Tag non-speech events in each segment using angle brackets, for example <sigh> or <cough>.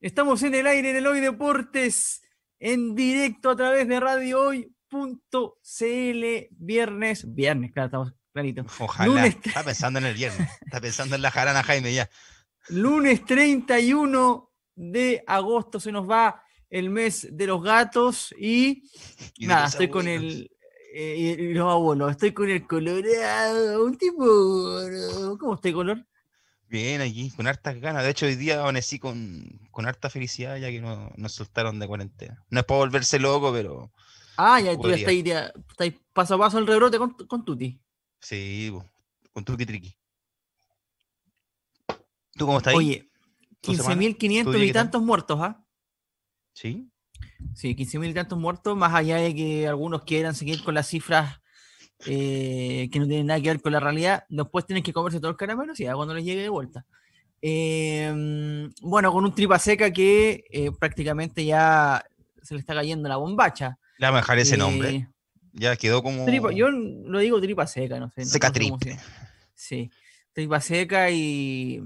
Estamos en el aire en el Hoy Deportes, en directo a través de radiohoy.cl viernes, viernes, claro, estamos clarito. Ojalá, está pensando en el viernes, está pensando en la jarana Jaime ya. Lunes 31 de agosto se nos va el mes de los gatos y, nada, estoy con el... Eh, los abuelos, estoy con el colorado, un tipo... ¿Cómo está el color? Bien, aquí, con hartas ganas. De hecho, hoy día aún con, con harta felicidad ya que no, nos soltaron de cuarentena. No es para volverse loco, pero. Ah, ya, tú ya estáis, paso a paso el rebrote con, con Tuti. Sí, con Tuti Triqui. ¿Tú cómo estás? Oye, 15.500 y tantos muertos, ¿ah? Sí. Sí, 15.000 y tantos muertos, más allá de que algunos quieran seguir con las cifras eh, que no tienen nada que ver con la realidad, después tienen que comerse todos los caramelos y ya cuando les llegue de vuelta. Em, bueno, con un tripa seca que eh, prácticamente ya se le está cayendo la bombacha. La mejor a dejar ese eh, nombre. Ya quedó como. yo lo digo tripa seca, no sé. Seca no sí, tripa seca y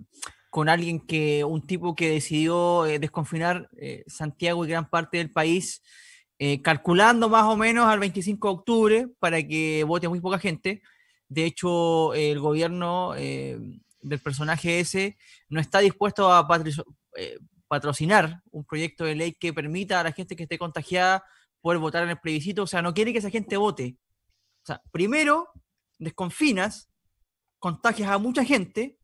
con alguien que, un tipo que decidió desconfinar Santiago y gran parte del país eh, calculando más o menos al 25 de octubre para que vote muy poca gente. De hecho, el gobierno eh, del personaje ese no está dispuesto a eh, patrocinar un proyecto de ley que permita a la gente que esté contagiada poder votar en el plebiscito. O sea, no quiere que esa gente vote. O sea, primero desconfinas, contagias a mucha gente.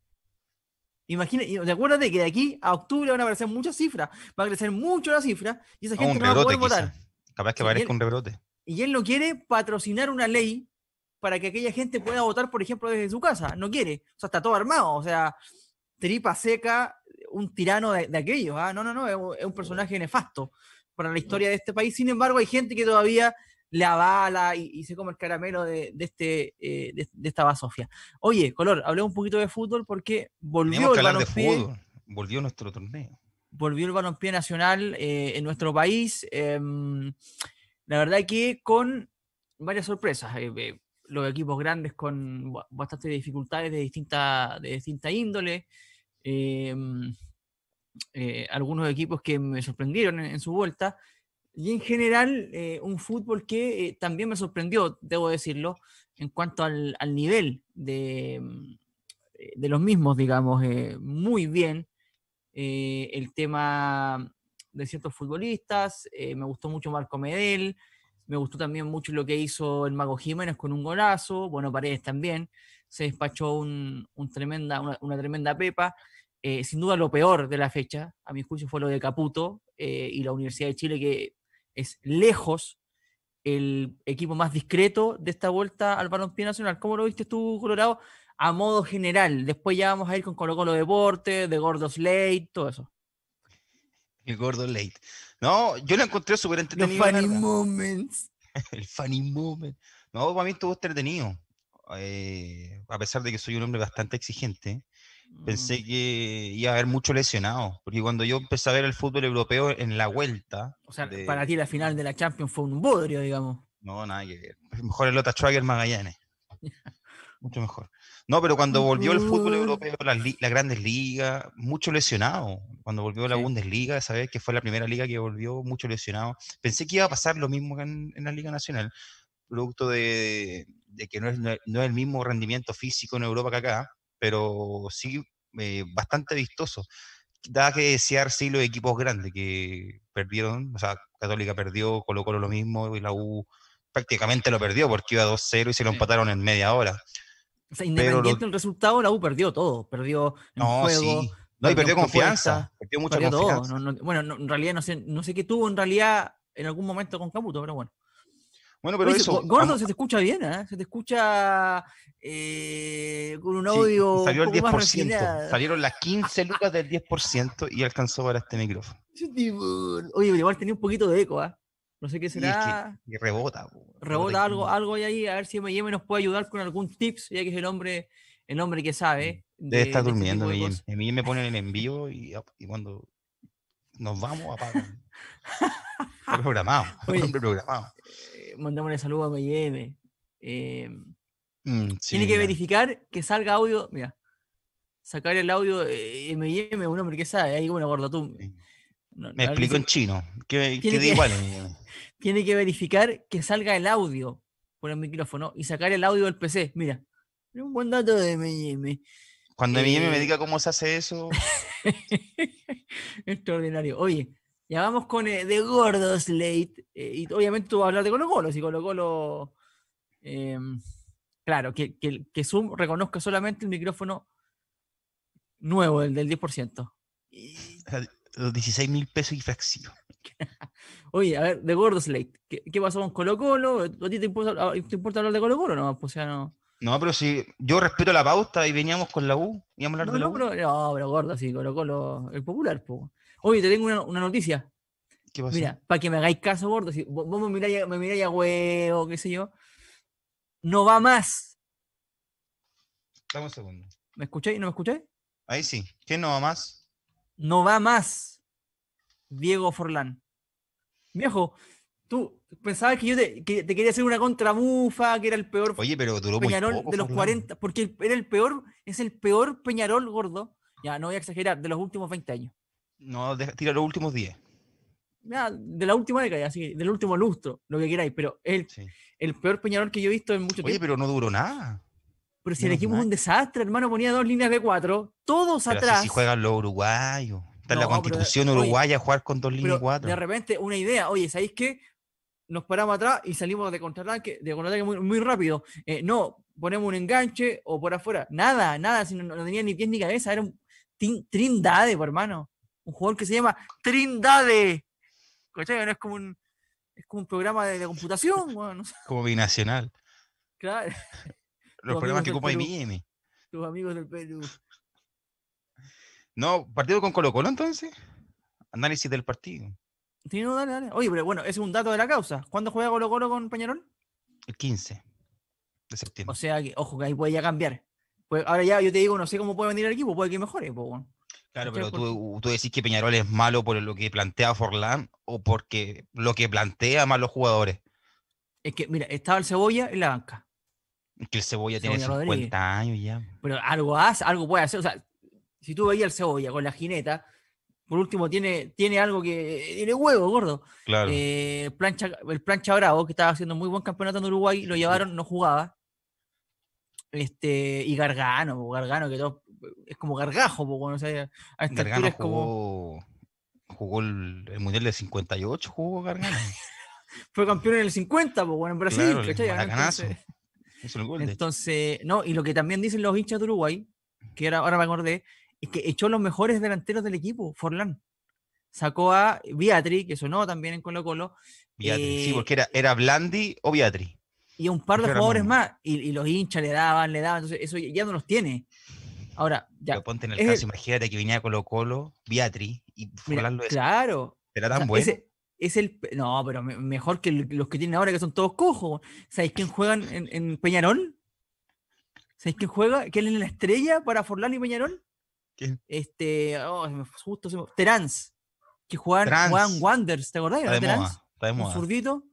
Imagina, y acuérdate que de aquí a octubre van a aparecer muchas cifras, va a crecer mucho la cifra y esa gente no va a poder votar. Capaz que parezca un rebrote. Y él no quiere patrocinar una ley para que aquella gente pueda votar, por ejemplo, desde su casa. No quiere. O sea, está todo armado. O sea, tripa seca, un tirano de, aquellos. ¿ah? No, no, no. Es un personaje nefasto para la historia de este país. Sin embargo, hay gente que todavía le avala y, se come el caramelo de, de este, eh, de, esta basofia. Oye, Color, hablemos un poquito de fútbol porque volvió el de fútbol. Volvió nuestro torneo volvió el balompié nacional eh, en nuestro país. Em, la verdad que con varias sorpresas. Eh, eh, los equipos grandes con bastantes dificultades de distinta, de índole. Em, algunos equipos que me sorprendieron en, su vuelta. Y en general, un fútbol que también me sorprendió, debo decirlo, en cuanto al, nivel de, em, de, los mismos, digamos, muy bien eh, el tema de ciertos futbolistas, eh, me gustó mucho Marco Medel, me gustó también mucho lo que hizo el Mago Jiménez con un golazo, bueno, Paredes también, se despachó un, tremenda, una, tremenda pepa. Eh, sin duda lo peor de la fecha, a mi juicio, fue lo de Caputo y la Universidad de Chile, que es lejos el equipo más discreto de esta vuelta al balompié nacional. ¿Cómo lo viste tú, Colorado? a modo general. Después ya vamos a ir con Colo Colo deportes de Gordos Late, todo eso. El Gordos Late. No, yo lo encontré súper entretenido. <laughs> El funny moments. El funny moment. No, para mí estuvo entretenido. Eh, a pesar de que soy un hombre bastante exigente, pensé mm. que iba a haber mucho lesionado. Porque cuando yo empecé a ver el fútbol europeo en la vuelta. O sea, para ti la final de la Champions fue un bodrio, digamos. No, nada que ver. Mejor el Lota el Magallanes. <laughs> Mucho mejor. No, pero cuando volvió el fútbol europeo, las, grandes ligas, mucho lesionado. Cuando volvió la Bundesliga, sabes que fue la primera liga que volvió mucho lesionado. Pensé que iba a pasar lo mismo en, la Liga Nacional, producto de, que no es, el mismo rendimiento físico en Europa que acá, pero sí eh, bastante vistoso. Da que desear, sí, los equipos grandes que perdieron, o sea, Católica perdió, Colo Colo lo mismo, y la U prácticamente lo perdió porque iba 2-0 y se lo empataron en media hora. O sea, independiente del resultado, la U perdió todo. Perdió el juego. No, y perdió confianza. perdió mucha bueno, en realidad no sé, no sé qué tuvo en realidad en algún momento con Caputo, pero bueno. Bueno, pero eso. Gordo, se te escucha bien, ¿eh? Se te escucha eh, con un audio. salió el 10%. Salieron las 15 lucas del 10% y alcanzó para este micrófono. Oye, igual tenía un poquito de eco, ¿eh? No sé qué será. rebota. rebota algo, algo ahí, a ver si MIM nos puede ayudar con algún tips, ya que es el hombre, el hombre que sabe. Mm, de, Debe estar este durmiendo, MIM. MIM me ponen en <laughs> envío y, cuando nos vamos <laughs> <laughs> eh, a programado, programado. un saludo a MIM. Em, mm, tiene que verificar que salga audio. Mira, sacar el audio de MIM, un hombre que sabe, ahí como una me explico en chino. ¿Qué, qué que tiene que verificar que salga el audio por el micrófono y sacar el audio del PC. Mira, un buen dato de MM. Cuando MM me eh. diga cómo se hace eso. <laughs> Extraordinario. Oye, ya vamos con eh, de The Gordo Slate. Eh, y obviamente tú vas a hablar de Colo Colo. Si Colo Colo. Em, claro, que, que, que, Zoom reconozca solamente el micrófono nuevo, el del 10%. <laughs> Y, los 16 mil pesos y fracción. <laughs> Oye, a ver, de Gordo Slate, ¿qué, pasó con Colo Colo? ¿A ti te importa, hablar de Colo Colo no? Pues, o no. No, pero si yo respeto la pauta y veníamos con la U, íbamos a hablar de la no, Pero, Gordo, sí, Colo Colo, el popular. Po. Oye, te tengo una, noticia. ¿Qué pasó? Mira, para que me hagáis caso, Gordo, si vos, me miráis, a huevo, qué sé yo. No va más. Dame un segundo. ¿Me escucháis? ¿No me escucháis? Ahí sí. ¿Qué no va más? no va más Diego Forlán. Viejo, tú pensabas que yo te, quería hacer una contrabufa, que era el peor pero Peñarol de los 40, porque era el peor, es el peor Peñarol gordo, ya no voy a exagerar, de los últimos 20 años. No, tira los últimos 10. de la última década, así del último lustro, lo que queráis, pero el, el peor Peñarol que yo he visto en mucho Oye, pero no duró nada. Pero si elegimos un desastre, hermano, ponía dos líneas de cuatro, todos atrás. Así si juegan los uruguayos. Está la constitución uruguaya jugar con dos líneas de cuatro. De repente, una idea, oye, ¿sabéis qué? Nos paramos atrás y salimos de contraataque, de contraataque muy, muy rápido. Eh, no, ponemos un enganche o por afuera. Nada, nada, no, tenía ni pies ni cabeza. Era un Trindade, hermano. Un jugador que se llama Trindade. ¿Cachai? No es como un, es como un programa de, computación, Como binacional. Claro. <laughs> los problemas que ocupa IBM. Tus amigos del Perú. No, partido con Colo Colo entonces. Análisis del partido. dale, Oye, pero bueno, ese es un dato de la causa. ¿Cuándo juega Colo Colo con Peñarol? El 15 de septiembre. O sea, ojo, que ahí puede ya cambiar. Pues ahora ya yo te digo, no sé cómo puede venir el equipo, puede que mejore. Claro, pero tú, tú, decís que Peñarol es malo por lo que plantea Forlán o porque lo que plantea más los jugadores. Es que, mira, estaba el Cebolla en la banca. Que el Cebolla, tiene 50 años ya. Pero algo hace, algo puede hacer. O sea, si tú veías el Cebolla con la jineta, por último tiene, tiene algo que. Tiene huevo, gordo. Claro. Eh, plancha, el Plancha Bravo, que estaba haciendo muy buen campeonato en Uruguay, lo llevaron, no jugaba. Este, y Gargano, Gargano, que todo, es como gargajo, o sea, a Gargano es como. Jugó el, Mundial del 58, jugó Gargano. <laughs> Fue campeón en el 50, pues, bueno, en Brasil, claro, entonces, no, y lo que también dicen los hinchas de Uruguay, que ahora, me acordé, es que echó los mejores delanteros del equipo, Forlán. Sacó a Beatri, que sonó también en Colo Colo. Beatri, sí, eh, porque era, Blandi o Beatri. Y un par de jugadores más. Y, los hinchas le daban, le daban. Entonces, eso ya no los tiene. Ahora, ya. ponte en el caso, imagínate que venía Colo Colo, Beatri, y Forlán lo es. Claro. Era tan bueno es el. No, pero mejor que los que tienen ahora, que son todos cojos. ¿Sabéis quién juegan en, Peñarol? ¿Sabéis quién juega? ¿Quién es la estrella para Forlán y Peñarol? ¿Quién? Este. Oh, justo se Que jugaba Juan Wanders, ¿te acordás? Está de Un zurdito.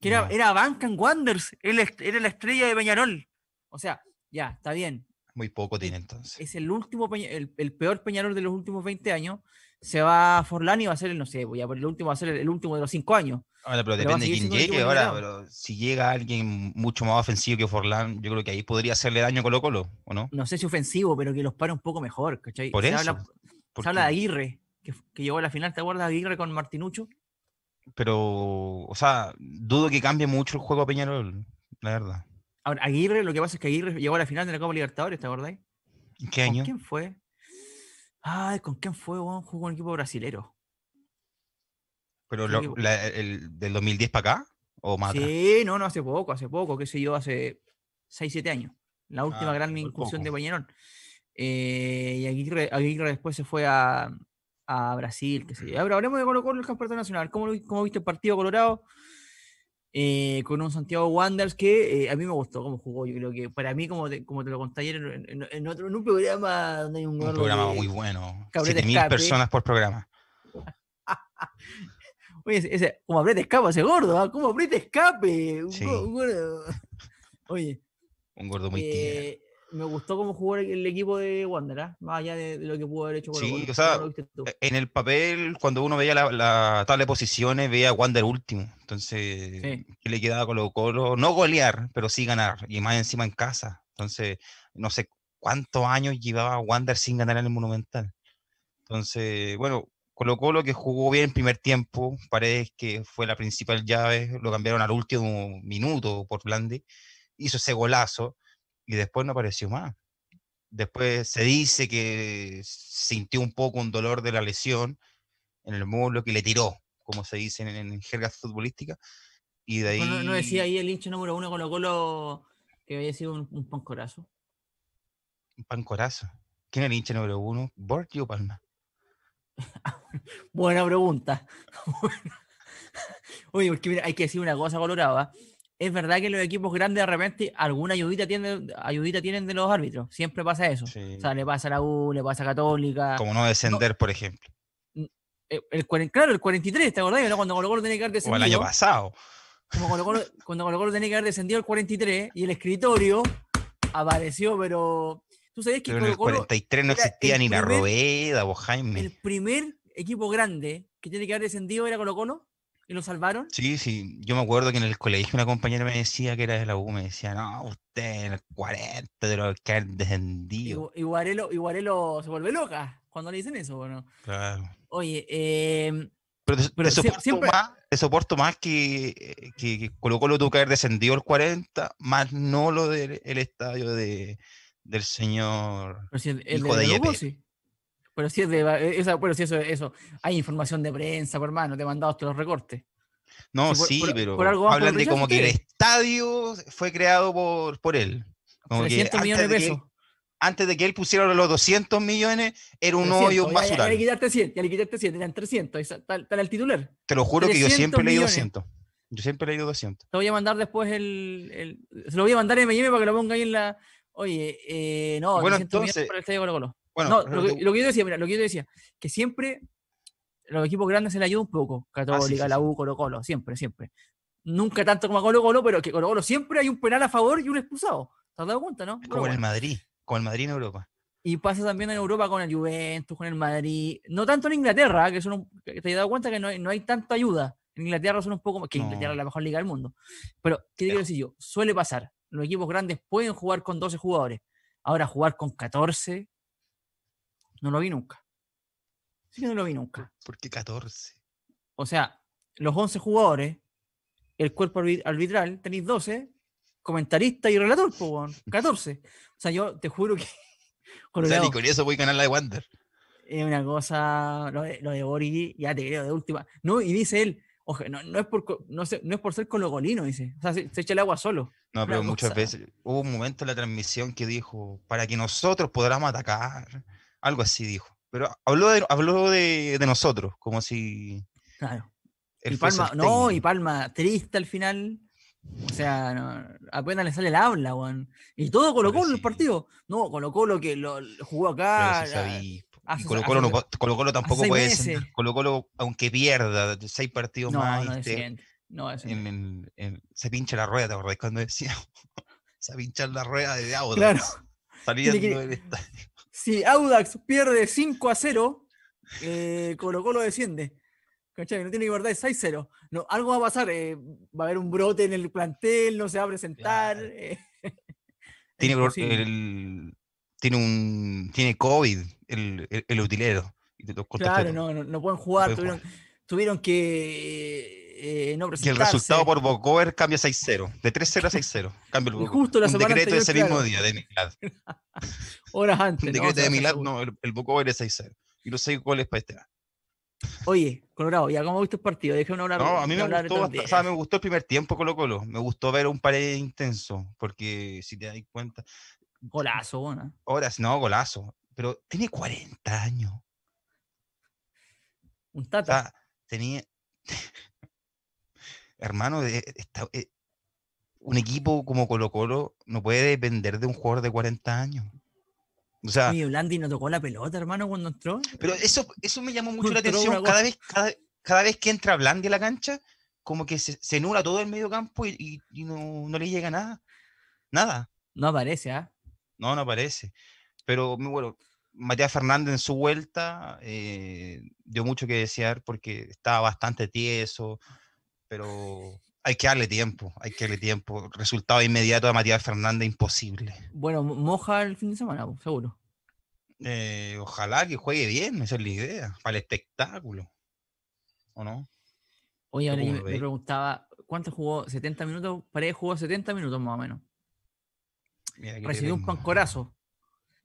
Que era, era Banca en Wanders. Era, era la estrella de Peñarol. O sea, ya, está bien. Muy poco tiene entonces. Es el último, el, el peor Peñarol de los últimos 20 años se va Forlán y va a ser el, no sé, a por el último a ser el, último de los cinco años. Ahora, pero, depende de quién llegue ahora, pero si llega alguien mucho más ofensivo que Forlán, yo creo que ahí podría hacerle daño a Colo Colo, ¿o no? No sé si ofensivo, pero que los para un poco mejor, ¿cachai? se Habla, habla de Aguirre, que, llegó a la final, ¿te acuerdas de Aguirre con Martinucho? Pero, o sea, dudo que cambie mucho el juego a Peñarol, la verdad. Ahora, Aguirre, lo que pasa es que Aguirre llegó a la final de la Copa Libertadores, ¿te acuerdas? ¿En qué año? ¿Quién fue? Ay, ¿con quién fue, Jugó un equipo brasilero. ¿Pero el, del 2010 para acá? ¿O más? Sí, no, no, hace poco, hace poco, qué sé yo, hace 6, 7 años. La última ah, gran inclusión de Bañerón. Eh, y Aguirre, después se fue a, Brasil, qué sé yo. Ahora hablemos de Colo Colo el campeonato nacional. ¿Cómo, ¿Cómo, viste el partido Colorado? Eh, con un Santiago Wanders que eh, a mí me gustó cómo jugó. Yo creo que para mí, como te, como te lo conté ayer en, otro, un programa donde hay un, un programa muy bueno. 7.000 personas por programa. <laughs> Oye, ese, como apriete escape ese gordo, ah? cómo como apriete escape. Un, gordo. <laughs> Oye. Un gordo muy eh, me gustó cómo jugó el equipo de Wander ¿ah? más allá de, lo que pudo haber hecho. Sí, o sea, e, en el papel, cuando uno veía la, la tabla de posiciones, veía a Wander último. Entonces, ¿qué le quedaba a Colo Colo? No golear, pero sí ganar, y más encima en casa. Entonces, no sé cuántos años llevaba Wander sin ganar en el Monumental. Entonces, bueno, Colo Colo que jugó bien el primer tiempo, parece que fue la principal llave, lo cambiaron al último minuto por Blandi, hizo ese golazo y después no apareció más. Después se dice que sintió un poco un dolor de la lesión en el muslo que le tiró, como se dice en, en jerga futbolística. Y de ahí... no decía ahí el hincha número uno Colo Colo que había sido un, pancorazo. Un pancorazo. ¿Quién es el hincha número uno? ¿Borgi o Palma? <laughs> Buena pregunta. <laughs> Oye, porque hay que decir una cosa colorada. ¿ah? es verdad que los equipos grandes de repente alguna ayudita tienen, ayudita tienen de los árbitros. Siempre pasa eso. O sea, le pasa a la U, le pasa a Católica. Como no descender, por ejemplo. Eh, el, claro, el 43, ¿te acordás? Cuando Colo Colo tenía que haber descendido. O el año pasado. cuando Colo Colo tenía que haber descendido el 43 y el escritorio apareció, pero. ¿Tú sabes que pero en el 43 no existía ni la rueda o Jaime. El primer equipo grande que tiene que haber descendido era Colo Colo ¿Y lo salvaron? Sí, sí. Yo me acuerdo que en el colegio una compañera me decía que era de la U, me decía, no, usted en el 40 de los que han descendido. Y, se vuelve loca cuando le dicen eso, bueno. Claro. Oye, eh, pero, te, pero soporto más, soporto más, que, eh, que, lo Colo Colo tuvo que haber descendido el 40, más no lo del el estadio de, del señor. el, de, pero si es de, eh, eso, hay información de prensa, por pues, hermano, te mandados mandado los recortes. No, sí, pero hablan de como que el estadio fue creado por, él. 300 millones de pesos. antes de que él pusiera los 200 millones, era un hoyo basural Ya, 100, eran 300, tal, el titular. Te lo juro que yo siempre leí 200. Yo siempre leí 200. Te voy a mandar después el, Se lo voy a mandar en MM para que lo ponga ahí en la. Oye, eh, no, bueno, entonces, para el estadio Colo Colo no, lo, que, yo decía, lo que yo decía, que siempre los equipos grandes se les ayuda un poco. Ah, Católica, la U, Colo Colo, siempre, siempre. Nunca tanto como a Colo Colo, pero que Colo Colo siempre hay un penal a favor y un expulsado. ¿Te has dado cuenta, no? como el Madrid, con el Madrid en Europa. Y pasa también en Europa con el Juventus, con el Madrid. No tanto en Inglaterra, que, son te has dado cuenta que no hay, tanta ayuda. En Inglaterra son un poco más, que Inglaterra es la mejor liga del mundo. Pero, ¿qué quiero decir yo? Suele pasar. Los equipos grandes pueden jugar con 12 jugadores. Ahora jugar con 14, no lo vi nunca. Sí no lo vi nunca. ¿Por qué 14? O sea, los 11 jugadores, el cuerpo arbitral, tenéis 12, comentarista y relator, pues, <laughs> 14. O sea, yo te juro que. <laughs> O ni con eso voy a ganar la de Wander. Es una cosa, lo de, lo de ya te creo, de última. No, y dice él, oje, no, es por, no, sé, no es por ser cologolino, dice. O sea, se, echa el agua solo. No, pero muchas veces hubo un momento en la transmisión que dijo, para que nosotros podamos atacar, algo así dijo. Pero habló de, habló de, nosotros, como si. Claro. Y Palma, no, y Palma triste al final. O sea, no, apenas le sale el habla, weón. Y todo colocó Colo el partido. No, Colo lo que lo, jugó acá. colocó Colo Colo, tampoco puede ser, Colo Colo, aunque pierda seis partidos más, este, se pincha la rueda, ¿te acordás cuando decía? <laughs> se pincha la rueda de agua. Claro. <laughs> Saliendo del estadio si Audax pierde 5 a 0, eh, Colo Colo desciende. ¿Cachai? No tiene que guardar 6-0. No, algo va a pasar. Eh, va a haber un brote en el plantel, no se va a presentar. Eh. <laughs> tiene, tiene, un, tiene COVID el, utilero. Claro, no, no, pueden jugar. tuvieron que eh, el resultado por Bocover cambia 6-0, de 3-0 a 6-0. <laughs> Cambio el y justo decreto de ese mismo día de Milad. <laughs> Horas antes. Un decreto de Milad, no, el, el es 6-0. Y los 6 goles para este año. Oye, Colorado, ya cómo viste el partido, déjame hablar. No, a mí me gustó, o sea, me gustó el primer tiempo Colo Colo, me gustó ver un pared intenso, porque si te das cuenta. Golazo, bueno. Horas, no, golazo, pero tiene 40 años. Un tata. tenía, hermano, eh, eh, un equipo como Colo Colo no puede depender de un jugador de 40 años. O sea, Oye, Blandi no tocó la pelota, hermano, cuando entró. Pero eso, eso me llamó mucho la atención. Cada vez, cada, vez que entra Blandi a la cancha, como que se, anula nula todo el medio campo y, no, le llega nada. Nada. No aparece, ¿ah? No, no aparece. Pero bueno, Matías Fernández en su vuelta eh, dio mucho que desear porque estaba bastante tieso pero hay que darle tiempo, hay que darle tiempo. Resultado inmediato de Matías Fernández, imposible. Bueno, moja el fin de semana, seguro. Eh, ojalá que juegue bien, esa es la idea, para el espectáculo. ¿O no? Oye, me, preguntaba, ¿cuánto jugó? ¿70 minutos? que jugó 70 minutos más o menos. Recibió un pancorazo.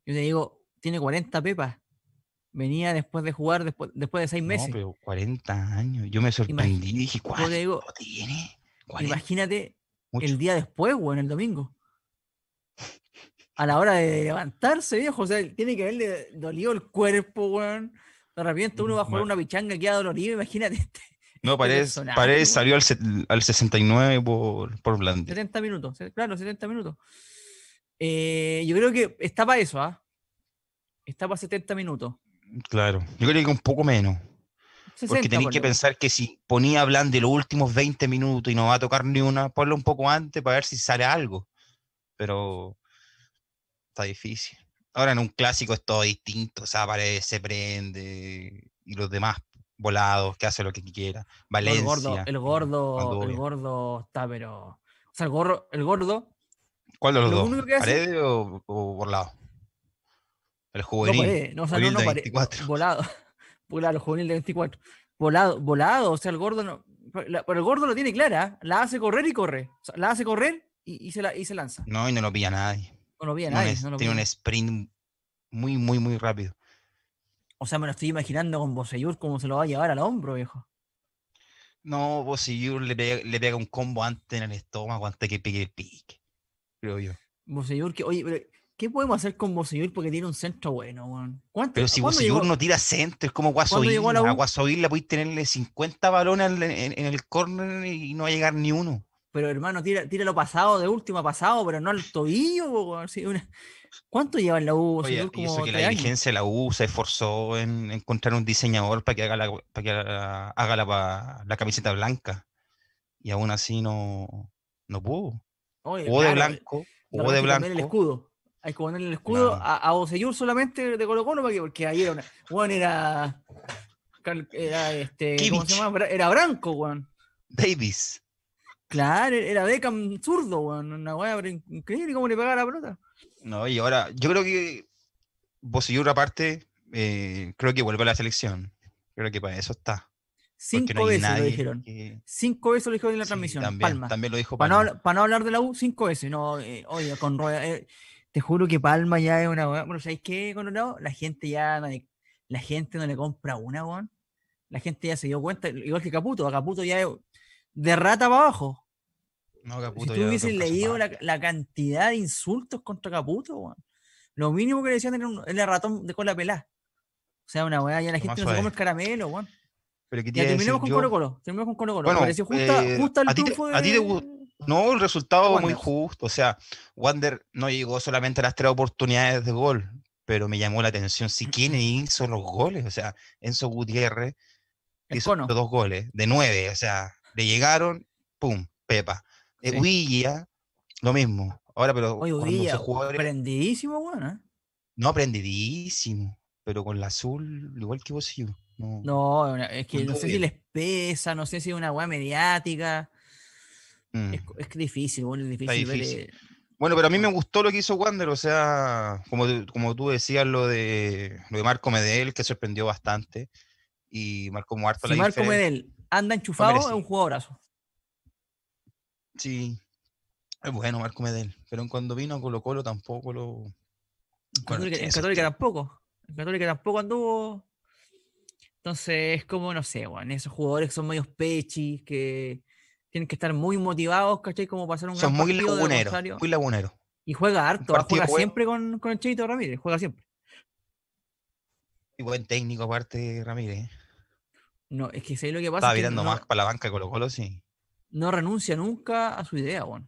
Yo le digo, tiene 40 pepas venía después de jugar, después, de seis meses. No, pero 40 años. Yo me sorprendí dije, ¿cuánto tiene? Imagínate el día después, en el domingo. A la hora de levantarse, viejo, o sea, tiene que haberle dolido el cuerpo, güey De repente uno va a jugar una pichanga que queda dolorido, imagínate. Este, no, este parece parece, salió al, 69 por, por 70 minutos, eh, claro, 70 minutos. Eh, yo creo que está para eso, ¿ah? Está para 70 minutos. Claro, yo creo que un poco menos. porque tenéis que pensar que si ponía Hablando de los últimos 20 minutos y no va a tocar ni una, ponlo un poco antes para ver si sale algo. Pero está difícil. Ahora en un clásico es todo distinto, o sea, se prende y los demás volados, que hace lo que quiera. Valencia. El gordo, el gordo, está, pero. O sea, el gordo, el gordo. ¿Cuál de los dos? ¿Paredes o, o, el juvenil. No, de 24. Volado. <laughs> Pues claro, juvenil de 24. Volado, volado. O sea, el gordo no. pero el gordo lo tiene clara. ¿eh? La hace correr y corre. la hace correr y, se la, se lanza. No, y no lo pilla nadie. No lo pilla nadie. tiene un sprint muy, muy, muy rápido. O sea, me lo estoy imaginando con Boseyur cómo se lo va a llevar al hombro, viejo. No, Boseyur le, pega, un combo antes en el estómago antes que pique el pique. Creo yo. Boseyur, que, oye, pero ¿Qué podemos hacer con Monsignor porque tiene un centro bueno, Pero si Monsignor no tira centro, es como Guasoil. A le podéis tenerle 50 balones en, el córner y no va a llegar ni uno. Pero hermano, tira, lo pasado, de última pasado, pero no al tobillo, ¿Cuánto lleva en la U? Oye, la dirigencia de la U se esforzó en encontrar un diseñador para que haga la, haga la, camiseta blanca. Y aún así no, no pudo. hubo de blanco, Hubo de blanco. El escudo. Hay que ponerle el escudo a, a solamente de Colo Colo, porque ahí era una. era. Era este. ¿Cómo se llama? Era Branco, weón. Davis. Claro, era Beckham zurdo, weón. Una weá increíble cómo le pegaba la pelota. No, y ahora, yo creo que Bosellur aparte, eh, creo que vuelve a la selección. Creo que para eso está. Cinco veces lo dijeron. Cinco veces lo dijeron en la transmisión. También, Palma. también lo dijo Para no, hablar de la U, cinco veces. No, eh, oye, con roya... Eh, te juro que Palma ya es una Bueno, ¿sabéis qué, Colorado? La gente ya no le, la gente no le compra una, weón. La gente ya se dio cuenta, igual que Caputo, a Caputo ya es de rata para abajo. No, Caputo, si tú hubieses leído la, cantidad de insultos contra Caputo, weón. Lo mínimo que le decían era, el ratón de cola pelada. O sea, una weá, ya la gente no se come el caramelo, weón. ya terminamos con Colo Colo, terminamos con Colo Colo. Bueno, pareció justa, eh, justa el triunfo de... A ti te gusta no, el resultado fue muy justo. O sea, Wander no llegó solamente a las tres oportunidades de gol, pero me llamó la atención si quién hizo los goles. O sea, Enzo Gutiérrez hizo dos goles de nueve. O sea, le llegaron, pum, Pepa. Eh, sí. Huilla, lo mismo. Ahora, pero. Oye, Huilla, jugadores... aprendidísimo, ¿eh? No, aprendidísimo, Pero con la azul, igual que vos, No, es que no, sé si les pesa, no sé si es una weá mediática. Es, mm. es, difícil, bueno, es difícil, eh, Bueno, pero a mí me ah. gustó lo que hizo Wander, o sea, como, tú decías, lo de, lo de Marco Medel, que sorprendió bastante, y Marco Muerto si Marco Medel anda enchufado, es un jugadorazo. Sí, es bueno Marco Medel, pero cuando vino a Colo Colo tampoco lo... en Católica tampoco, en Católica tampoco anduvo... Entonces es como, no sé, bueno, esos jugadores que son medios pechis, que tienen que estar muy motivados, ¿cachai? Como para hacer un Son muy laguneros, muy laguneros. Y juega harto, juega siempre con, con el chiquito Ramírez, juega siempre. Y buen técnico aparte Ramírez. ¿eh? No, es que sé lo que pasa. Estaba mirando más para la banca de Colo Colo, sí. No renuncia nunca a su idea, bueno.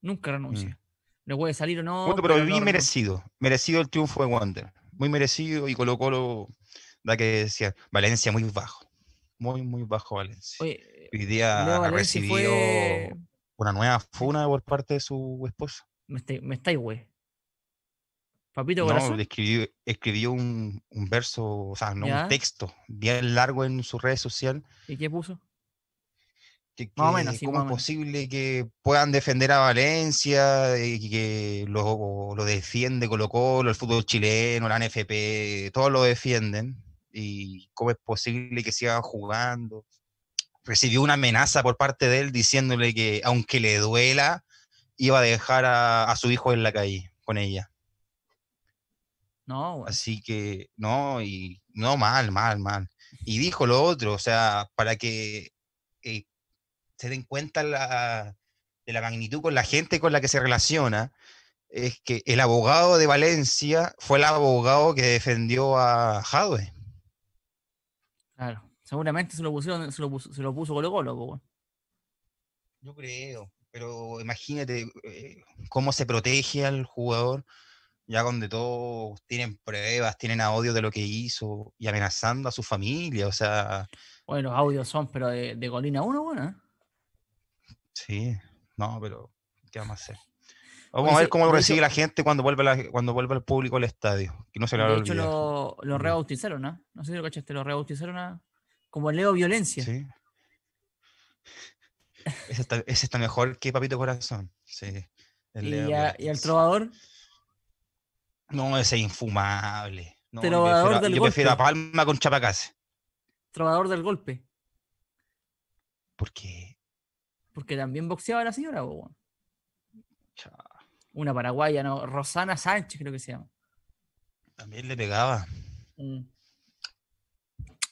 Nunca renuncia. Mm. Le puede salir o no. pero, bien merecido. Merecido el triunfo de Wander. Muy merecido y Colo Colo da que decía. Valencia muy bajo. Muy, muy bajo Valencia. Oye, eh, hoy día recibió una nueva funa por parte de su esposa. Me está güey. Papito Corazón. escribió, un, verso, o sea, no un texto bien largo en su red social. ¿Y qué puso? Que, ¿Cómo es posible que puedan defender a Valencia, eh, y que lo, lo defiende Colo Colo, el fútbol chileno, la NFP, todos lo defienden? ¿Y cómo es posible que sigan jugando? recibió una amenaza por parte de él diciéndole que aunque le duela, iba a dejar a, su hijo en la calle con ella. No, Así que, no, y no, mal, mal, mal. Y dijo lo otro, o sea, para que eh, se den cuenta de la magnitud con la gente con la que se relaciona, es que el abogado de Valencia fue el abogado que defendió a Jadwe. Claro. Seguramente se lo pusieron, se lo puso, se lo puso Colo Colo, Yo creo, pero imagínate eh, cómo se protege al jugador, ya donde todos tienen pruebas, tienen audio de lo que hizo y amenazando a su familia, o sea. Bueno, los audios son, pero de, Colina 1, bueno. ¿eh? Sí, no, pero ¿qué vamos a hacer? Vamos a ver cómo lo recibe la gente cuando vuelve, cuando vuelve el público al estadio. de hecho, lo, lo, rebautizaron, ¿no? No sé si lo cachaste, lo rebautizaron a, como leo violencia. Ese está, mejor que Papito Corazón. Sí. El ¿Y, trovador? No, ese es infumable. No, trovador yo prefiero, yo a Palma con Chapacase. Trovador del golpe. ¿Por qué? Porque también boxeaba la señora, Una paraguaya, ¿no? Rosana Sánchez, creo que se llama. También le pegaba. Mm.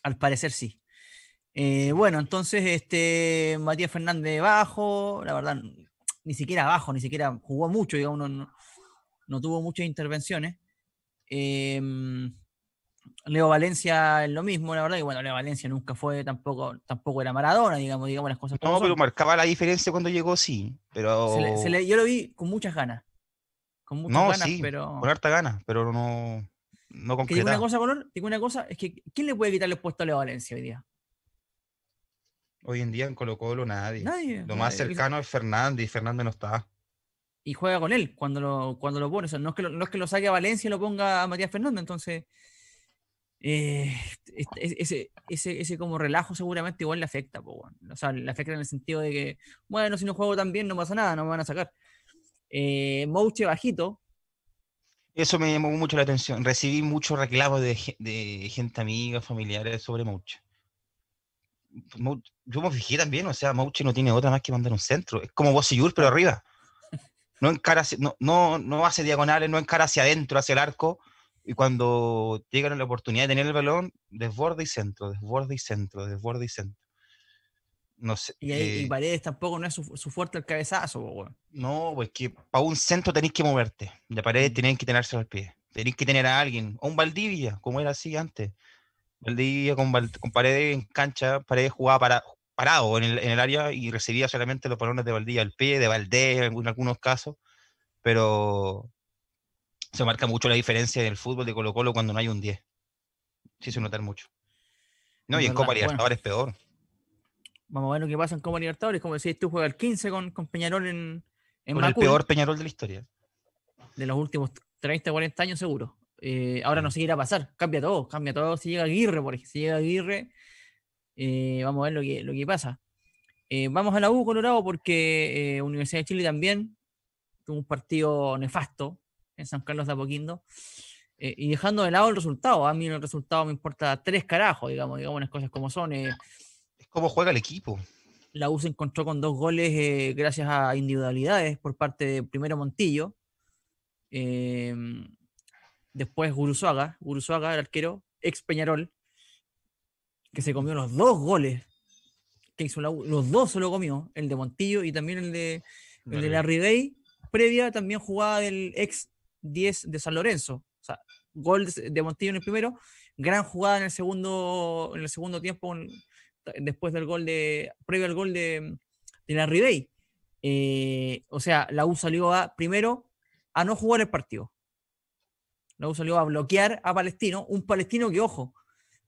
Al parecer sí. Eh, bueno, entonces este, Matías Fernández bajo, la verdad, ni siquiera bajo, ni siquiera jugó mucho, digamos, no, no, tuvo muchas intervenciones. Eh, Leo Valencia es lo mismo, la verdad, y bueno, Leo Valencia nunca fue, tampoco, tampoco era Maradona, digamos, digamos las cosas. No, pero marcaba la diferencia cuando llegó, sí, pero... yo lo vi con muchas ganas, con muchas ganas, pero... con harta ganas, pero no, no que Digo una cosa, digo una cosa, es que ¿quién le puede quitar el puesto a Leo Valencia hoy día? Hoy en día en Colo Colo nadie. lo más cercano es Fernández y Fernández no está. Y juega con él cuando lo, cuando lo pone. no es, que lo, saque a Valencia y lo ponga a Matías Fernández. Entonces, eh, ese, ese, como relajo seguramente igual le afecta. O sea, le afecta en el sentido de que, bueno, si no juego tan bien no pasa nada, no me van a sacar. Eh, Mouche bajito. Eso me llamó mucho la atención. Recibí muchos reclamos de, de gente amiga, familiares sobre Mouche. Pues, yo me fijé también, o sea, Mauchi no tiene otra más que mandar un centro. Es como Jules, pero arriba. No, encara, no, no, no hace diagonales, no encara hacia adentro, hacia el arco. Y cuando llegan la oportunidad de tener el balón, desborda y centro, desborda y centro, desborda y centro. No Y, ahí, eh, Paredes tampoco no es su, fuerte el cabezazo, No, pues que para un centro tenéis que moverte. De Paredes mm. tenéis que tenerse al pie. Tenéis que tener a alguien, o un Valdivia, como era así antes el día con, con Paredes en cancha, Paredes jugaba para, parado en el, área y recibía solamente los balones de Valdivia al pie, de Valdés en, algunos casos, pero se marca mucho la diferencia en el fútbol de Colo Colo cuando no hay un 10. Sí se nota mucho. No, y en Copa Libertadores peor. Vamos a ver lo que pasa en Copa Libertadores. Como si tú juegas el 15 con, Peñarol en, en con el peor Peñarol de la historia. De los últimos 30, 40 años seguro. Eh, ahora no mm. sé qué irá a pasar. Cambia todo, cambia todo. Si llega Aguirre, por ejemplo, si llega Aguirre, eh, vamos a ver lo que, lo que pasa. Eh, vamos a la U Colorado porque Universidad de Chile también tuvo un partido nefasto en San Carlos de Apoquindo. y dejando de lado el resultado, a mí el resultado me importa tres carajos, digamos, digamos las cosas como son. es como juega el equipo. La U se encontró con dos goles gracias a individualidades por parte de primero Montillo. Eh, Después Gurusuaga, el arquero, ex Peñarol, que se comió los dos goles que hizo la U, los dos se lo comió, el de Montillo y también el de, la de previa también jugada del ex 10 de San Lorenzo. O sea, gol de Montillo en el primero, gran jugada en el segundo, en el segundo tiempo, después del gol de, previo al gol de, de eh, o sea, la U salió a, primero a no jugar el partido, la U salió a bloquear a Palestino, un palestino que, ojo,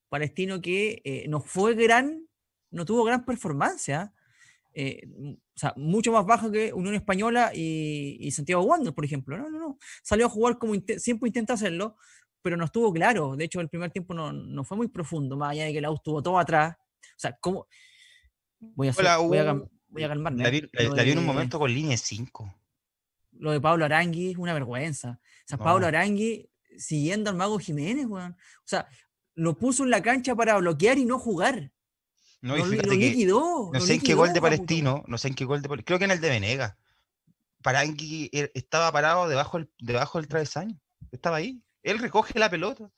palestino que eh, no fue gran, no tuvo gran performance, ¿ah? eh, o sea, mucho más bajo que Unión Española y, Santiago Wander, por ejemplo. No, no, no. Salió a jugar como siempre intenta hacerlo, pero no estuvo claro. De hecho, el primer tiempo no, fue muy profundo, más allá de que la U estuvo todo atrás. O sea, ¿cómo? Voy a, calmarme. ¿eh? La vi, en un momento con línea 5. Lo de Pablo Arangui es una vergüenza. O sea, Pablo Arangui siguiendo al Mago Jiménez, O sea, lo puso en la cancha para bloquear y no jugar. No, No sé en qué gol de Palestino, no sé en qué gol de Creo que en el de Venega Parangui er, estaba parado debajo, el, debajo del travesaño. Estaba ahí. Él recoge la pelota.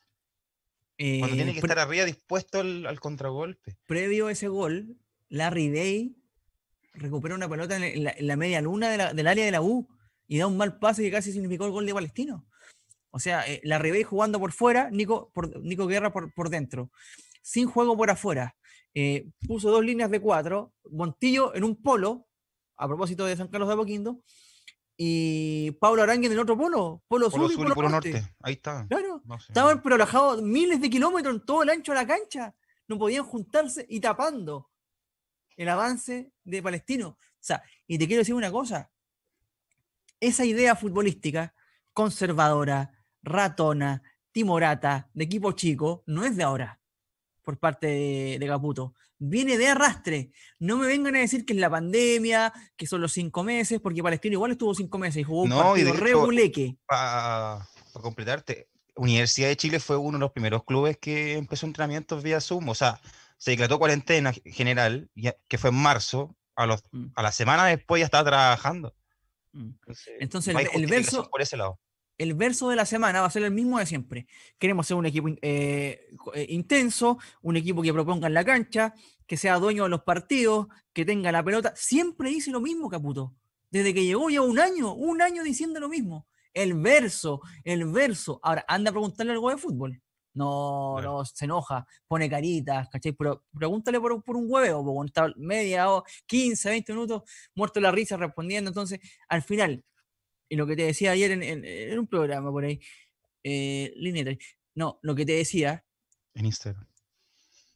y cuando tiene eh, que estar arriba dispuesto al, contragolpe. Previo a ese gol, Larry Day recupera una pelota en la, media luna del área de la U y da un mal pase que casi significó el gol de Palestino. O sea, eh, la Ribey jugando por fuera, Nico, Nico Guerra por, dentro, sin juego por afuera. Eh, puso dos líneas de cuatro, Montillo en un polo, a propósito de San Carlos de Apoquindo, y Pablo Aranguen en otro polo, polo, sur, y polo, norte. Ahí está. Claro, estaban prolajados miles de kilómetros en todo el ancho de la cancha, no podían juntarse y tapando el avance de Palestino. O sea, y te quiero decir una cosa, esa idea futbolística conservadora, ratona, timorata, de equipo chico, no es de ahora, por parte de, Caputo. Viene de arrastre. No me vengan a decir que es la pandemia, que son los cinco meses, porque Palestino igual estuvo cinco meses y jugó un partido Para completarte, Universidad de Chile fue uno de los primeros clubes que empezó entrenamientos vía Zoom. O sea, se declaró cuarentena general, que fue en marzo, a, los, mm. a la semana después ya estaba trabajando. Mm. Entonces, el, el verso. Por ese lado el verso de la semana va a ser el mismo de siempre. Queremos ser un equipo eh, eh, intenso, un equipo que proponga en la cancha, que sea dueño de los partidos, que tenga la pelota. Siempre dice lo mismo, Caputo. Desde que llegó ya un año, un año diciendo lo mismo. El verso, el verso. Ahora, anda a preguntarle algo de fútbol. No, se enoja, pone caritas, ¿cachai? Pero pregúntale por, un hueveo, porque media o 15, 20 minutos muerto la risa respondiendo. Entonces, al final, y lo que te decía ayer en, un programa por ahí, eh, no, lo que te decía. En Instagram.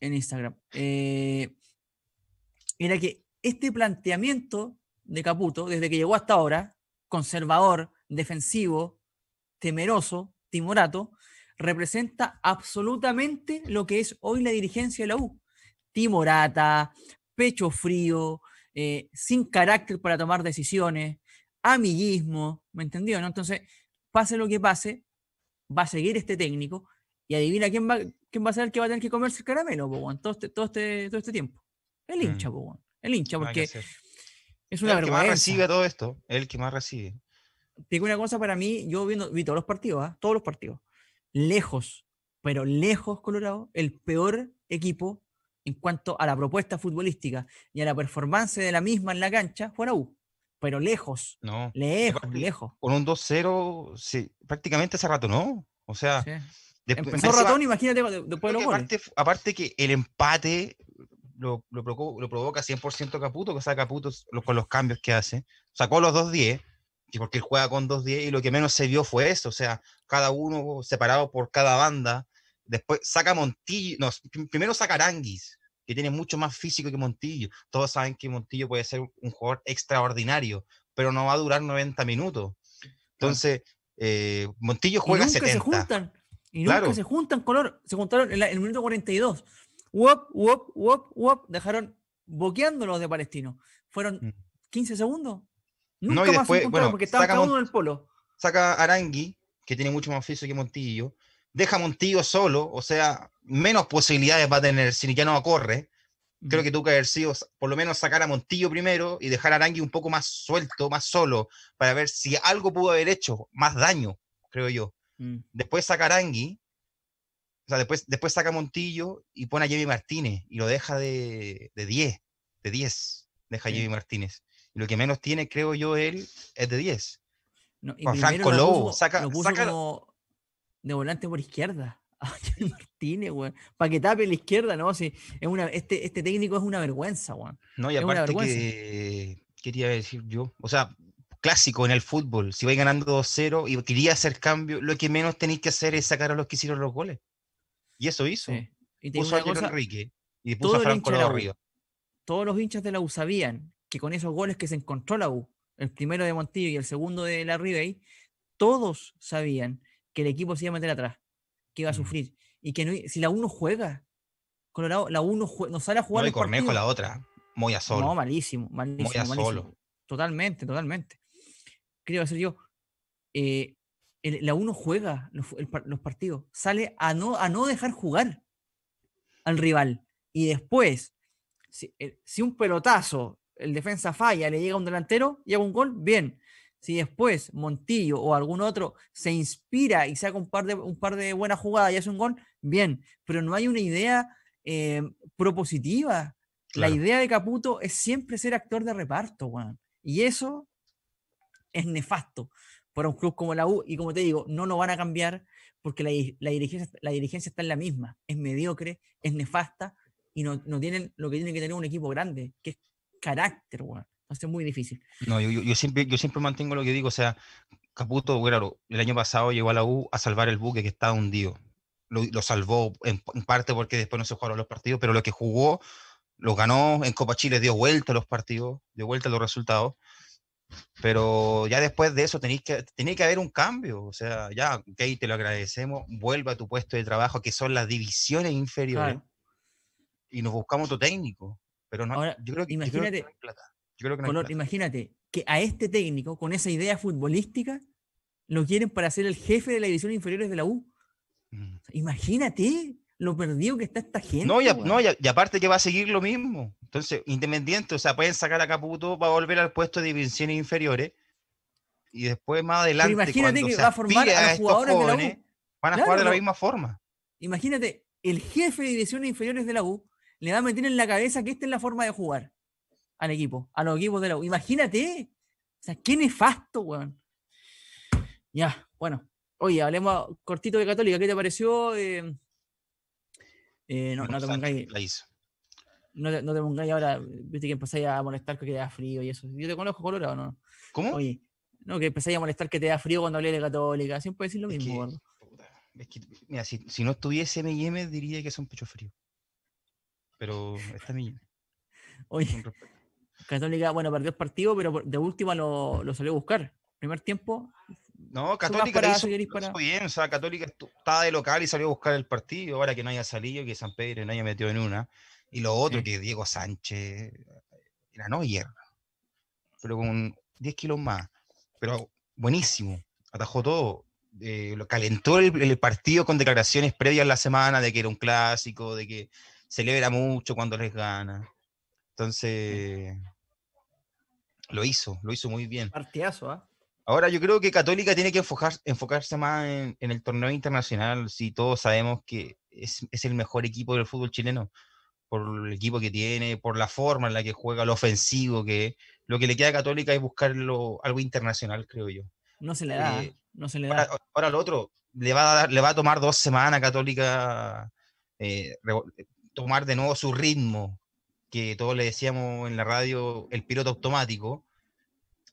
En Instagram. Eh, era que este planteamiento de Caputo, desde que llegó hasta ahora, conservador, defensivo, temeroso, timorato, representa absolutamente lo que es hoy la dirigencia de la U. Timorata, pecho frío, eh, sin carácter para tomar decisiones, amiguismo, ¿me entendió? Entonces, pase lo que pase, va a seguir este técnico y adivina quién va, quién va a ser el que va a tener que comerse el caramelo, Bobón, este, todo este, todo este, tiempo. El mm. hincha, El hincha, porque es una vergüenza. El que más recibe todo esto, el que más recibe. digo una cosa para mí, yo vi todos los partidos, ¿eh? todos los partidos. Lejos, pero lejos Colorado, el peor equipo en cuanto a la propuesta futbolística y a la performance de la misma en la cancha, fue la pero lejos. No. Lejos, lejos. Con un 2-0, sí, prácticamente hace rato, ¿no? O sea, después, ratón, imagínate después de los aparte, aparte, que el empate lo, provoca, 100% Caputo, que saca Caputo con los cambios que hace. Sacó los 2-10, porque él juega con 2-10, y lo que menos se vio fue eso, o sea, cada uno separado por cada banda. Después saca Montillo, no, primero saca Aranguis, que tiene mucho más físico que Montillo. Todos saben que Montillo puede ser un jugador extraordinario, pero no va a durar 90 minutos. Entonces, eh, Montillo juega y nunca se juntan. Y nunca se juntan color. Se juntaron en, el minuto 42. Uop, uop, uop, uop. Dejaron boqueando los de Palestino. Fueron 15 mm. segundos. Nunca no, y después, porque estaba cada uno en el polo. Saca Arangui, que tiene mucho más físico que Montillo. Deja a Montillo solo, o sea, menos posibilidades va a tener si ya no corre. Creo que tuvo que haber sido por lo menos sacar a Montillo primero y dejar a Arangui un poco más suelto, más solo, para ver si algo pudo haber hecho, más daño, creo yo. Mm. Después saca a Arangui, o sea, después, después saca Montillo y pone a Jimmy Martínez y lo deja de, 10, de 10, deja a Jimmy Martínez. Y lo que menos tiene, creo yo, él es de 10. No, Franco lo Lobo, saca, de volante por izquierda. <laughs> Martínez, Para que tape la izquierda, ¿no? es una, este, este, técnico es una vergüenza, weón. No, y aparte que quería decir yo, o sea, clásico en el fútbol, si vais ganando 2-0 y quería hacer cambio, lo que menos tenéis que hacer es sacar a los que hicieron los goles. Y eso hizo. Y puso a Enrique y puso a Franco arriba. Todos los hinchas de la U sabían que con esos goles que se encontró la U, el primero de Montillo y el segundo de la Ribey, todos sabían que el equipo se iba a meter atrás que iba a mm. sufrir. Y que no, si la 1 juega, Colorado, la 1 no sale a jugar. No, y Cornejo la otra, muy a solo. No, malísimo, malísimo. malísimo. Totalmente, totalmente. Creo ser yo, eh, la 1 juega los, partidos, sale a no, a no dejar jugar al rival. Y después, si, eh, un pelotazo, el defensa falla, le llega un delantero, llega un gol, bien si después Montillo o algún otro se inspira y saca un par de, un par de buenas jugadas y hace un gol, bien, pero no hay una idea eh, propositiva. La idea de Caputo es siempre ser actor de reparto, Juan. Y eso es nefasto para un club como la U. Y como te digo, no lo van a cambiar porque la, dirigencia, está en la misma. Es mediocre, es nefasta y no, no tienen lo que tiene que tener un equipo grande, que es carácter, Juan. Va muy difícil. No, yo, siempre, yo siempre mantengo lo que digo, o sea, Caputo, claro, el año pasado llegó a la U a salvar el buque que estaba hundido. Lo, salvó en, parte porque después no se jugaron los partidos, pero lo que jugó, lo ganó en Copa Chile, dio vuelta a los partidos, dio vuelta a los resultados. Pero ya después de eso tenéis que, tenía que haber un cambio. O sea, ya, ok, te lo agradecemos. Vuelve a tu puesto de trabajo, que son las divisiones inferiores. Y nos buscamos tu técnico. Pero no, yo creo que, imagínate, imagínate que a este técnico, con esa idea futbolística, lo quieren para ser el jefe de la división inferiores de la U. Mm. Imagínate lo perdido que está esta gente. No, y, aparte que va a seguir lo mismo. Entonces, independiente, o sea, pueden sacar a Caputo para volver al puesto de divisiones inferiores y después más adelante. imagínate que va a formar a los jugadores Van a jugar de la misma forma. Imagínate, el jefe de divisiones inferiores de la U le va a meter en la cabeza que esta es la forma de jugar al equipo, a los equipos de la U. Imagínate. O sea, qué nefasto, weón. Ya, bueno. Oye, hablemos cortito de Católica. ¿Qué te pareció? Eh, eh, no, no, te pongáis. La hizo. No te, pongáis ahora, viste que empezáis a molestar que te da frío y eso. Yo te conozco, Colorado, ¿no? ¿Cómo? Oye, no, que empezáis a molestar que te da frío cuando hablé de Católica. Siempre decir lo mismo, es que, mira, si, no estuviese M&M diría que es un pecho frío. Pero está mi <laughs> Oye, Católica, bueno, perdió el partido, pero de última lo, salió a buscar. Primer tiempo. No, Católica para, hizo, bien, o sea, Católica estaba de local y salió a buscar el partido, ahora que no haya salido, que San Pedro no haya metido en una. Y lo otro, que Diego Sánchez era no hierro pero con 10 kilos más. Pero buenísimo, atajó todo. Eh, lo calentó el, el, partido con declaraciones previas a la semana de que era un clásico, de que celebra mucho cuando les gana. Entonces, lo hizo, lo hizo muy bien. parteazo ¿ah? Ahora yo creo que Católica tiene que enfocar, enfocarse más en, el torneo internacional, si todos sabemos que es, el mejor equipo del fútbol chileno, por el equipo que tiene, por la forma en la que juega, lo ofensivo que Lo que le queda a Católica es buscar algo internacional, creo yo. No se le eh, da, ¿eh? Ahora, lo otro, le va, a dar, le va a tomar dos semanas a Católica eh, tomar de nuevo su ritmo, que todos le decíamos en la radio el piloto automático,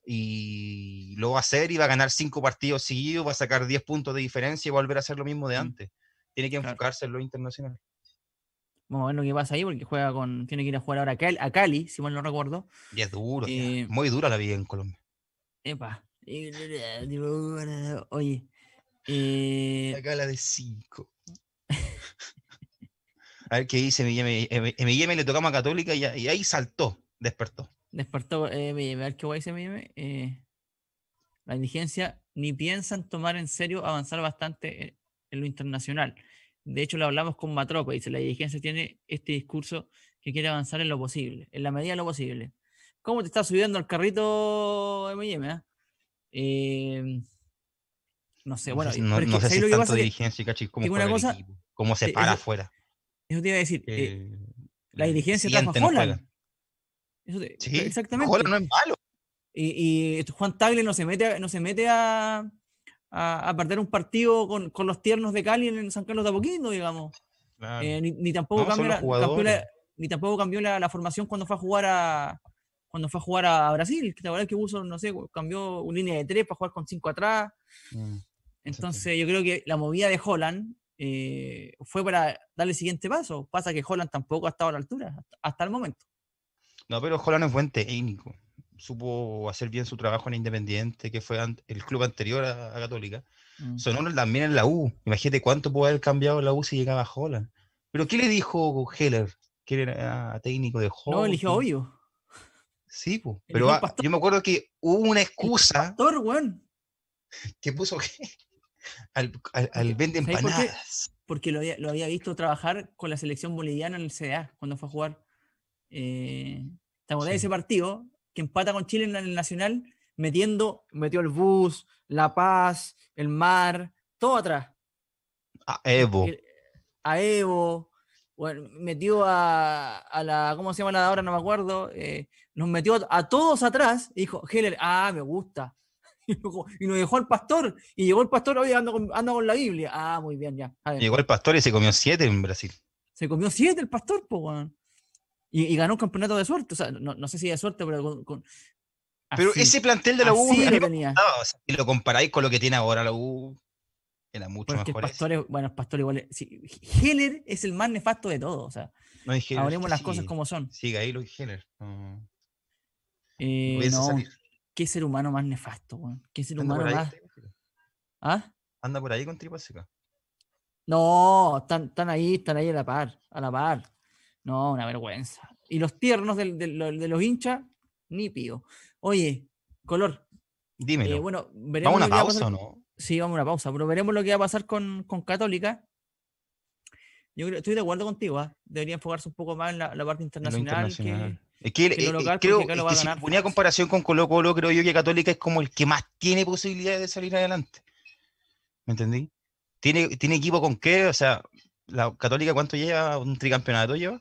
y lo va a hacer y va a ganar cinco partidos seguidos, va a sacar 10 puntos de diferencia y volver a hacer lo mismo de mm. antes. Tiene que enfocarse en lo internacional. Vamos a ver lo que pasa ahí, porque juega con, tiene que ir a jugar ahora a Cali, si mal no recuerdo. Y es duro, eh, muy dura la vida en Colombia. Epa. Eh, <laughs> oye. Eh, Acá la de cinco. A ver qué dice Miguel. Em, le tocamos a Católica y, ahí saltó, despertó. Despertó eh, A ver qué guay dice Miguel. Eh, la indigencia ni piensan tomar en serio avanzar bastante en, lo internacional. De hecho, lo hablamos con Matropa. Dice, la dirigencia tiene este discurso que quiere avanzar en lo posible, en la medida de lo posible. ¿Cómo te está subiendo al carrito MIM? Eh? Em, no sé, bueno, no, sé si es tanto dirigencia y cachis como, una cosa, equipo, como se para afuera. Eso te iba a decir. Eh, eh, la dirigencia trajo a Holland. sí, exactamente. Holland no es malo. Y, este Juan Tagle no se mete, no se mete a, a, perder un partido con, los tiernos de Cali en San Carlos de Apoquindo, digamos. ni, tampoco cambió la, ni tampoco cambió la, formación cuando fue a jugar a cuando fue a jugar a Brasil, que la verdad que no sé, pues, cambió una línea de tres para jugar con cinco atrás. Mm, Entonces yo creo que la movida de Holland eh, fue para darle el siguiente paso. Pasa que Holland tampoco ha estado a la altura hasta, el momento. No, pero Holland es buen técnico. Supo hacer bien su trabajo en Independiente, que fue el club anterior a, Católica. Mm. Sonó también en la U. Imagínate cuánto puede haber cambiado en la U si llegaba Holland. Pero ¿qué le dijo Heller? Que era ah, técnico de Holland. No, le dijo obvio Sí, pues. Pero yo me acuerdo que hubo una excusa. que puso <laughs> al, al, empanadas. Porque lo había, visto trabajar con la selección boliviana en el CDA cuando fue a jugar. Eh, de ese partido que empata con Chile en el Nacional, metiendo, metió el bus, La Paz, el mar, todo atrás? A Evo. A Evo. metió a, la, ¿cómo se llama la de ahora? No me acuerdo. nos eh, metió a, todos atrás y dijo, Heller, ah, me gusta. <laughs> y nos dejó al pastor. Y llegó el pastor, oye, ando con, la Biblia. Ah, muy bien, ya. Llegó el pastor y se comió siete en Brasil. Se comió siete el pastor, pues, y, ganó un campeonato de suerte. O sea, no, sé si de suerte, pero con. pero ese plantel de la U. lo si lo comparáis con lo que tiene ahora la U. Era mucho mejor. bueno, el pastor igual. Heller es el más nefasto de todos. O sea, no las cosas como son. Sigue ahí lo Heller. Eh, qué ser humano más nefasto, weón. Qué ser humano más. ¿Ah? Anda por ahí con tripas No, están, ahí, están ahí a la par, a la par. No, una vergüenza. Y los tiernos de, los hinchas, ni pío. Oye, color. Dime. Eh, bueno, ¿Vamos a una pausa o no? Sí, vamos a una pausa, pero veremos lo que va a pasar con, Católica. Yo creo, estoy de acuerdo contigo, ¿ah? Debería enfocarse un poco más en la, parte internacional. internacional. Es que, eh, creo que va comparación con Colo Colo, creo yo que Católica es como el que más tiene posibilidades de salir adelante. ¿Me entendí? ¿Tiene, tiene equipo con qué? O sea, ¿la Católica cuánto lleva? ¿Un tricampeonato lleva?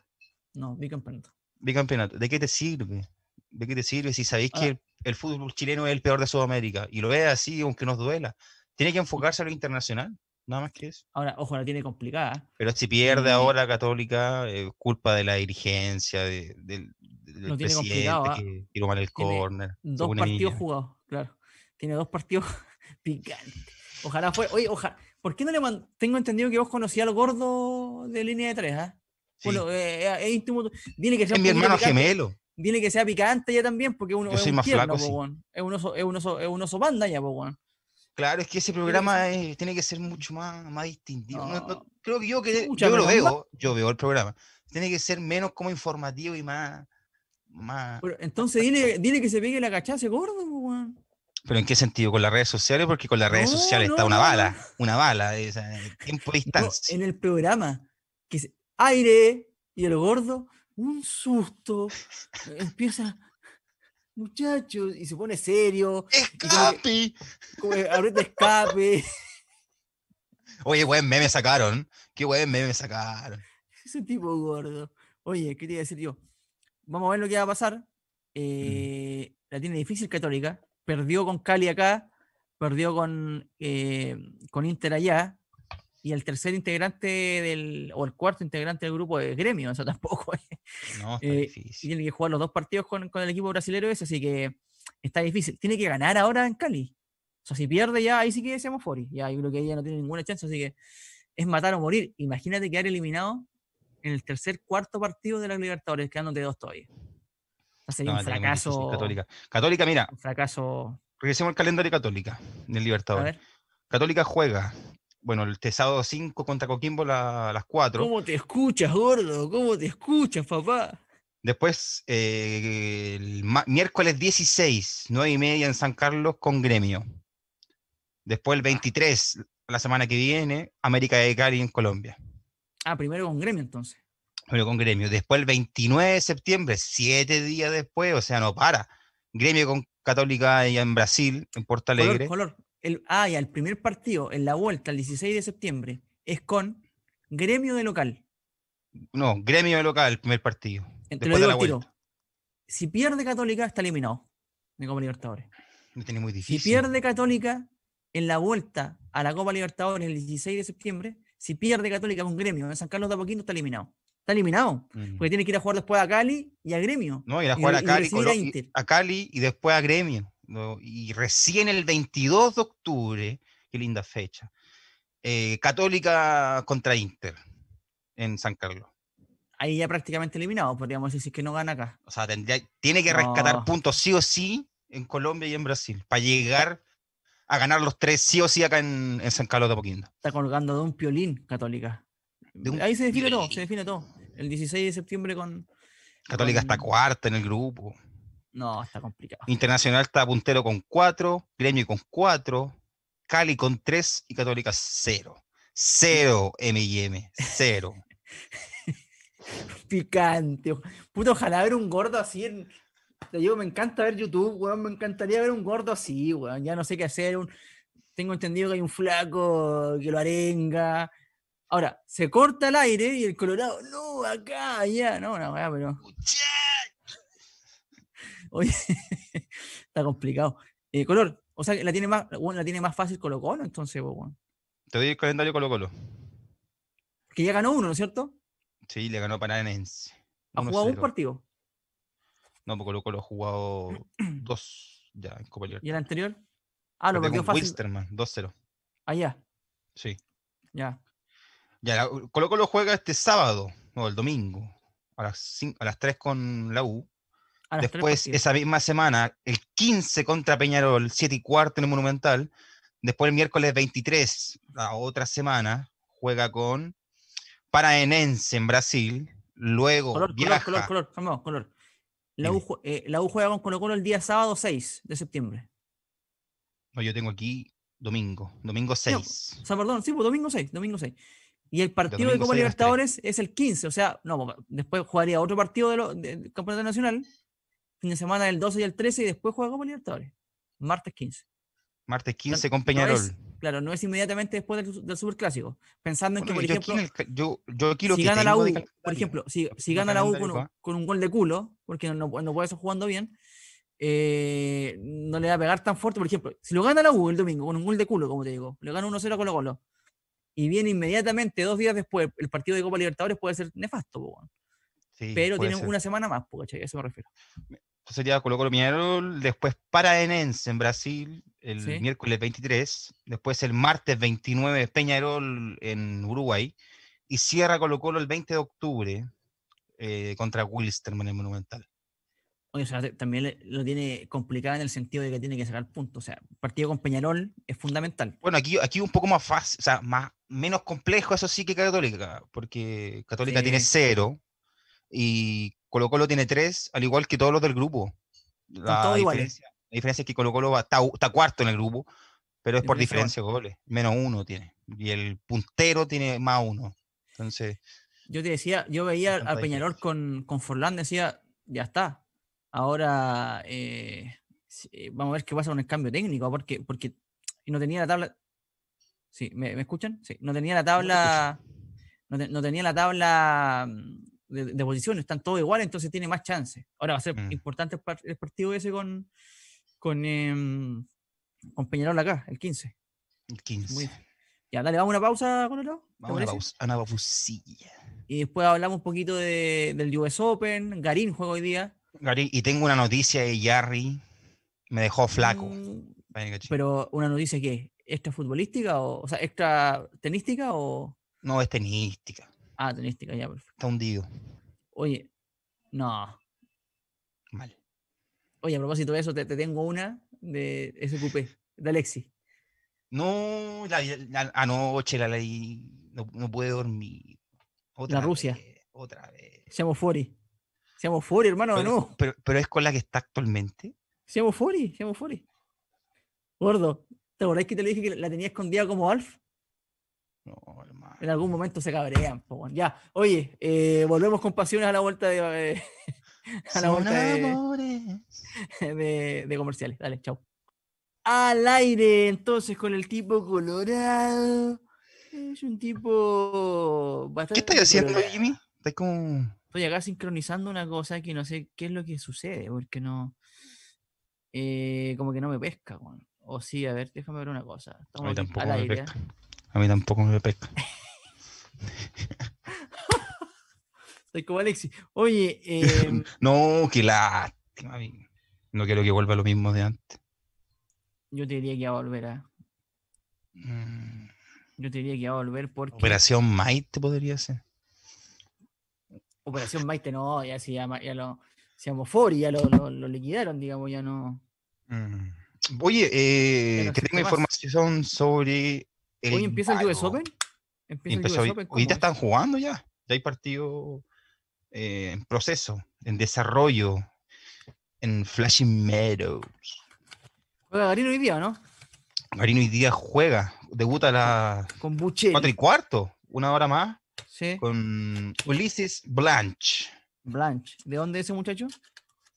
No, bicampeonato. Bicampeonato. ¿De qué te sirve? ¿De qué te sirve si sabéis que el, fútbol chileno es el peor de Sudamérica? Y lo ves así, aunque nos duela. Tiene que enfocarse a lo internacional. Nada más que eso. Ahora, ojo, la tiene complicada. Pero si pierde ahora Católica, es eh, culpa de la dirigencia, de, no tiene complicado. ¿ah? ¿eh? tiro mal el Dos partidos jugados, claro. Tiene dos partidos <laughs> picantes. Ojalá fue... Oye, ojalá. ¿Por qué no le man... Tengo entendido que vos conocías al gordo de línea de tres, ¿ah? Bueno, eh, eh, es íntimo. que sea es mi hermano gemelo. Dile que sea picante ya también, porque uno, es un más tierno, flaco, es, un oso, es, un panda ya, Claro, es que ese programa tiene que ser mucho más, más distintivo. creo que yo que yo lo veo, yo veo el programa. Tiene que ser menos como informativo y más, entonces dile, que se pegue la cachaza, gordo, ¿Pero en qué sentido? ¿Con las redes sociales? Porque con las redes sociales está una bala, una bala, Tiempo tiempo distancia. en el programa, que es aire y el gordo, un susto, empieza, muchachos, y se pone serio. ¡Escape! Ahorita escape. Oye, buen meme sacaron, qué buen meme sacaron. Ese tipo gordo. Oye, quería decir yo, vamos a ver lo que va a pasar. Eh, la tiene difícil Católica. Perdió con Cali acá, perdió con, eh, con Inter allá. Y el tercer integrante del, o el cuarto integrante del grupo es Gremio, eso tampoco <laughs> No, está eh, difícil. Tiene que jugar los dos partidos con, el equipo brasileño ese, así que está difícil. Tiene que ganar ahora en Cali. O sea, si pierde ya, ahí sí que es Fori. Ya, ahí creo que ella no tiene ninguna chance, así que es matar o morir. Imagínate quedar eliminado en el tercer cuarto partido de la Libertadores, quedándote dos todavía. Sería no, un fracaso. Católica. Católica, mira. Un fracaso. Regresemos al calendario Católica el Libertadores. Católica juega. Bueno, el tesado 5 contra Coquimbo a las 4. ¿Cómo te escuchas, gordo? ¿Cómo te escuchas, papá? Después, eh, el miércoles 16, 9 y media en San Carlos con Gremio. Después, el 23, la semana que viene, América de Cali en Colombia. Ah, primero con gremio entonces. Primero con gremio. Después el 29 de septiembre, siete días después, o sea, no para. Gremio con Católica allá en Brasil, en Porto Alegre. El, ah, ya, el primer partido en la vuelta, el 16 de septiembre, es con gremio de local. No, gremio de local, el primer partido. Si pierde Católica, está eliminado de Copa Libertadores. Me tiene muy difícil. Si pierde Católica en la vuelta a la Copa Libertadores el 16 de septiembre, si pierde Católica con Gremio en San Carlos de Apoquindo, está eliminado. Está eliminado. Porque tiene que ir a jugar después a Cali y a Gremio. No, ir a jugar a, Cali, y a, Cali y después a Gremio. Y recién el 22 de octubre, qué linda fecha, eh, Católica contra Inter en San Carlos. Ahí ya prácticamente eliminado, podríamos decir que no gana acá. O sea, tiene que rescatar puntos sí o sí en Colombia y en Brasil para llegar a ganar los tres sí o sí acá en, San Carlos de Apoquindo. Está colgando de un piolín católica. Ahí se define todo, se define todo. El 16 de septiembre con... Católica está cuarta en el grupo. No, está complicado. Internacional está puntero con cuatro, Gremio con cuatro, Cali con tres y Católica cero. Cero M&M, cero. <laughs> Picante. Puto, ojalá un gordo así en, digo me encanta ver YouTube, weón. Me encantaría ver un gordo así, weón. Ya no sé qué hacer. Un... Tengo entendido que hay un flaco que lo arenga. Ahora, se corta el aire y el colorado, no, acá, allá, no, no, weá, pero. Oye, <laughs> está complicado. Eh, color, o sea, la tiene más, la tiene más fácil Colo Colo, entonces, weón. Te doy el calendario Colo Colo. Que ya ganó uno, ¿no es cierto? Sí, le ganó Paranense. ¿Ha jugado un partido? No, porque Colo Colo ha jugado <clears throat> dos ya en Copa Libertadores. ¿Y el anterior? Ah, lo perdió fácil. Wisterman, 2-0. Ah, ya. Sí. Ya. Ya, Colo Colo juega este sábado, no, el domingo, a las, a las 3 con la U. Después, esa misma semana, el 15 contra Peñarol, 7 y cuarto en el Monumental. Después, el miércoles 23, la otra semana, juega con Paraenense en Brasil. Luego, color, Color, color, color, color. Eh. Eh, la U, juega con Colo Colo el día sábado 6 de septiembre. No, yo tengo aquí domingo, domingo 6. No, o sea, perdón, sí, pues, domingo 6, domingo 6. Y el partido de, Copa Libertadores es el 15, o sea, no, pues, después jugaría otro partido del de, Campeonato Nacional, fin de semana del 12 y el 13, y después juega Copa Libertadores, martes 15. Martes 15 con Peñarol. Claro, no es inmediatamente después del, superclásico. Pensando en que, por ejemplo, si gana la U, por ejemplo, si, gana la U con, un, gol de culo, porque no, puede ser jugando bien, eh, no le va a pegar tan fuerte. Por ejemplo, si lo gana la U el domingo con un gol de culo, como te digo, le gana 1-0 con los golos, y viene inmediatamente, dos días después, el partido de Copa Libertadores puede ser nefasto, pero tiene una semana más, A eso me refiero sería Colo Colo Peñarol, después enense en Brasil el miércoles 23, después el martes 29 Peñarol en Uruguay y cierra Colo Colo el 20 de octubre eh, contra Wilsterman en Monumental. Oye, o sea, también lo tiene complicado en el sentido de que tiene que sacar puntos. O sea, partido con Peñarol es fundamental. Bueno, aquí, aquí un poco más fácil, o sea, más, menos complejo, eso sí que Católica, porque Católica tiene cero y Colo Colo tiene tres, al igual que todos los del grupo. La, diferencia, la diferencia, es que Colo Colo está, cuarto en el grupo, pero es, por diferencia de goles. Menos uno tiene. Y el puntero tiene más uno. Entonces. Yo te decía, yo veía a Peñarol con, con Forlán, decía, ya está. Ahora eh, eh, vamos a ver qué pasa con el cambio técnico, porque, porque no tenía la tabla. Sí, ¿me, escuchan? Sí, no tenía la tabla. no tenía la tabla mm, de, posiciones, están todos iguales, entonces tiene más chance. Ahora va a ser mm. importante el, partido ese con, con, em, con Peñarol acá, el 15. El 15. Ya, dale, vamos a una pausa, con lado. Vamos a una pausa, Y después hablamos un poquito de, del US Open, Garín juega hoy día. Garín, y tengo una noticia de Yarry, me dejó flaco. Mm, pero una noticia que, ¿extra futbolística o, o sea, extra tenística o...? No, es tenística. Ah, tenística, ya, perfecto. Está hundido. Oye, no. Mal. Oye, a propósito de eso, te, tengo una de ese de Alexi. No, la, la anoche ah, la leí, no, no dormir. Otra la Rusia. otra vez. Seamos fuori. Seamos fuori, hermano, no. Pero, es con la que está actualmente. Seamos fuori, Seamos fuori. Gordo, ¿te acordás que te lo dije que la tenía escondida como Alf? En algún momento se cabrean, Ya, oye, eh, volvemos con pasiones a la vuelta de. Eh, <laughs> a la vuelta de, comerciales. Dale, chau. Al aire, entonces, con el tipo colorado. Es un tipo bastante. ¿Qué estás haciendo, Jimmy? como. Estoy acá sincronizando una cosa que no sé qué es lo que sucede, porque no. Eh, como que no me pesca, O sí, a ver, déjame ver una cosa. Estamos al aire. A mí tampoco me pesca. <laughs> Soy como Alexi. Oye. Em, <laughs> no, qué lástima. No quiero que vuelva lo mismo de antes. Yo te diría que va a volver a. Mm. Yo te diría que va a volver porque. Operación Maite podría ser. Operación Maite no, ya se llama, ya lo. Se llamó Fori, ya lo, liquidaron, digamos, ya no. Mm. Oye, eh, tengo información sobre hoy empieza el US Open. hoy, están jugando ya. Ya hay partido eh, en proceso, en desarrollo, en Flashing Meadows. Juega Garino hoy ¿no? Garino hoy juega, debuta la buche Cuatro y cuarto, una hora más, sí. con Ulises Blanche. Blanche, ¿de dónde es ese muchacho?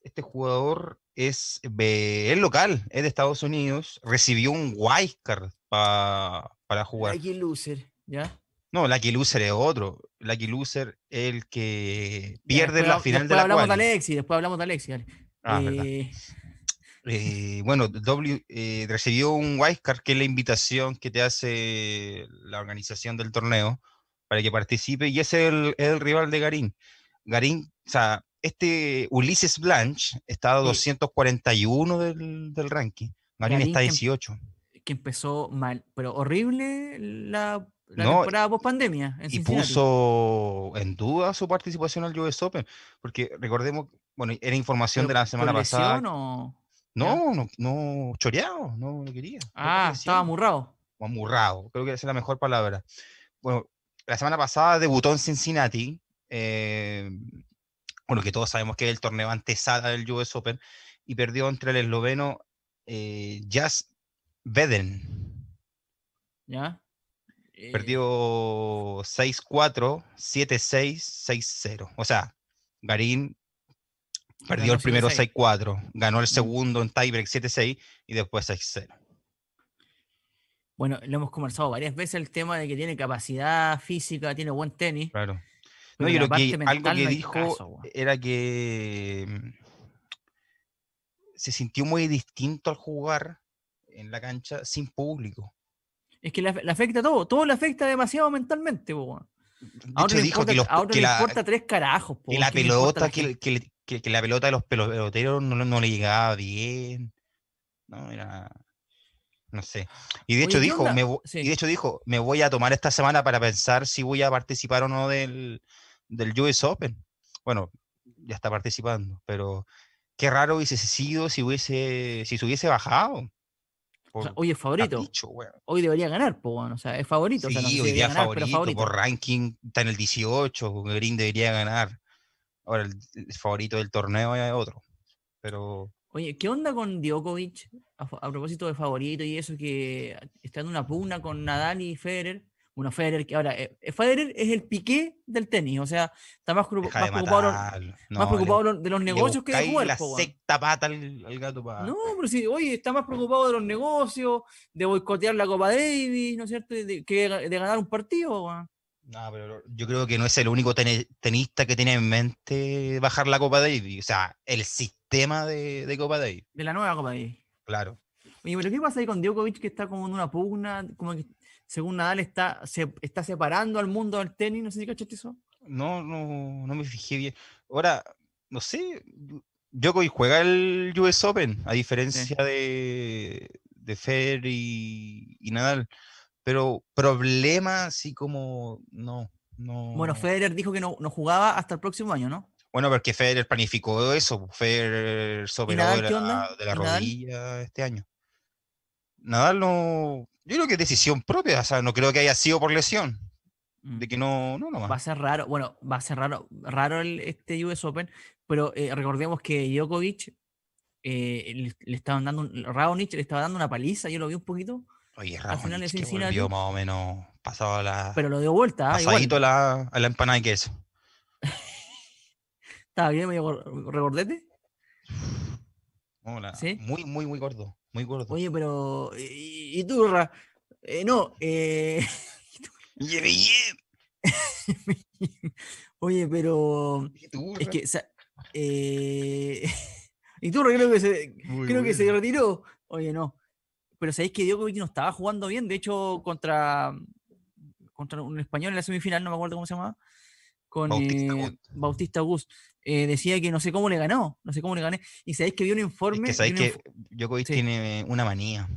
Este jugador es, es local, es de Estados Unidos, recibió un wildcard para para jugar. Lucky Loser, ¿ya? No, Lucky Loser es otro. Lucky Loser es el que pierde la final de la hablamos de Alexi, Después hablamos de Alexi, ah, eh, eh, bueno, W eh, recibió un wildcard, que es la invitación que te hace la organización del torneo para que participe, y es el, rival de Garín. Garín, o sea, este Ulises Blanche está a 241 del, ranking. Garín, está a 18 que empezó mal, pero horrible la, temporada post pandemia. En y puso en duda su participación al US Open, porque recordemos, bueno, era información de la semana pasada. O... No, no, no, choreado, no lo quería. Ah, estaba amurrado. O amurrado, creo que esa es la mejor palabra. Bueno, la semana pasada debutó en Cincinnati, eh, bueno, que todos sabemos que es el torneo antesala del US Open, y perdió entre el esloveno eh, Jazz Beden. ¿Ya? Eh, perdió 6-4, 7-6, 6-0. O sea, Garín perdió el primero 6-4, ganó el mm. segundo en tiebreak 7-6 y después 6-0. Bueno, lo hemos conversado varias veces el tema de que tiene capacidad física, tiene buen tenis. Claro. No, que, algo que dijo era que mm, se sintió muy distinto al jugar en la cancha sin público. Es que le, afecta todo, todo le afecta demasiado mentalmente, A le importa, tres carajos, po, que la pelota, que, la pelota de los peloteros no, le llegaba bien. No, era no sé. Y de hecho dijo, me, y de hecho dijo, me voy a tomar esta semana para pensar si voy a participar o no del, del US Open. Bueno, ya está participando, pero qué raro hubiese sido si hubiese, si se hubiese bajado hoy es favorito. hoy debería ganar, o sea, es favorito. hoy día favorito, Por pues ranking está en el 18, Green debería ganar. Ahora, el, favorito del torneo es otro. Pero. Oye, ¿qué onda con Djokovic? A, propósito de favorito y eso, que está en una pugna con Nadal y Federer. Uno Federer, que ahora, eh, eh, Federer es el piqué del tenis, o sea, está más, preocupado, más preocupado de los negocios que de La pata al, gato para... No, pero sí, oye, está más preocupado de los negocios, de boicotear la Copa Davis, ¿no es cierto? De, que de, ganar un partido, No, pero yo creo que no es el único tenista que tiene en mente bajar la Copa Davis, o sea, el sistema de, de Copa Davis. De la nueva Copa Davis. Claro. Oye, pero ¿qué pasa ahí con Djokovic que está como en una pugna? Como que según Nadal, está, se, está separando al mundo del tenis. No sé si cachaste eso. No, no, no me fijé bien. Ahora, no sé, Djokovic juega el US Open, a diferencia de, de Fer y, Nadal. Pero problema, así como, no, Bueno, Federer dijo que no, no jugaba hasta el próximo año, ¿no? Bueno, porque Federer planificó eso. Pues, Federer se de la rodilla este año. Nadal no, yo creo que es decisión propia, o sea, no creo que haya sido por lesión. Mm. De que no, no, Va a ser raro, bueno, va a ser raro, raro el, este US Open, pero eh, recordemos que Djokovic eh, le, estaban dando, un, Raonic le estaba dando una paliza, yo lo vi un poquito. Oye, Raonic, al más o menos pasado la. Pero lo dio vuelta. Ah, pasadito A, la, empanada de queso. <laughs> ¿Estaba bien medio recordete. <laughs> Hola. Muy, muy, muy gordo. Muy gordo. Oye, pero. ¿Y, y eh, no. Eh, <laughs> <laughs> Oye, pero. Es que. Eh, <laughs> y creo que se, creo que se retiró. Oye, no. Pero sabéis que Djokovic no estaba jugando bien. De hecho, contra, contra un español en la semifinal, no me acuerdo cómo se llamaba. Con Bautista Gus. Eh, decía que no sé cómo le ganó, no sé cómo le gané. Y sabéis que vi un informe. que sabéis que Djokovic tiene una manía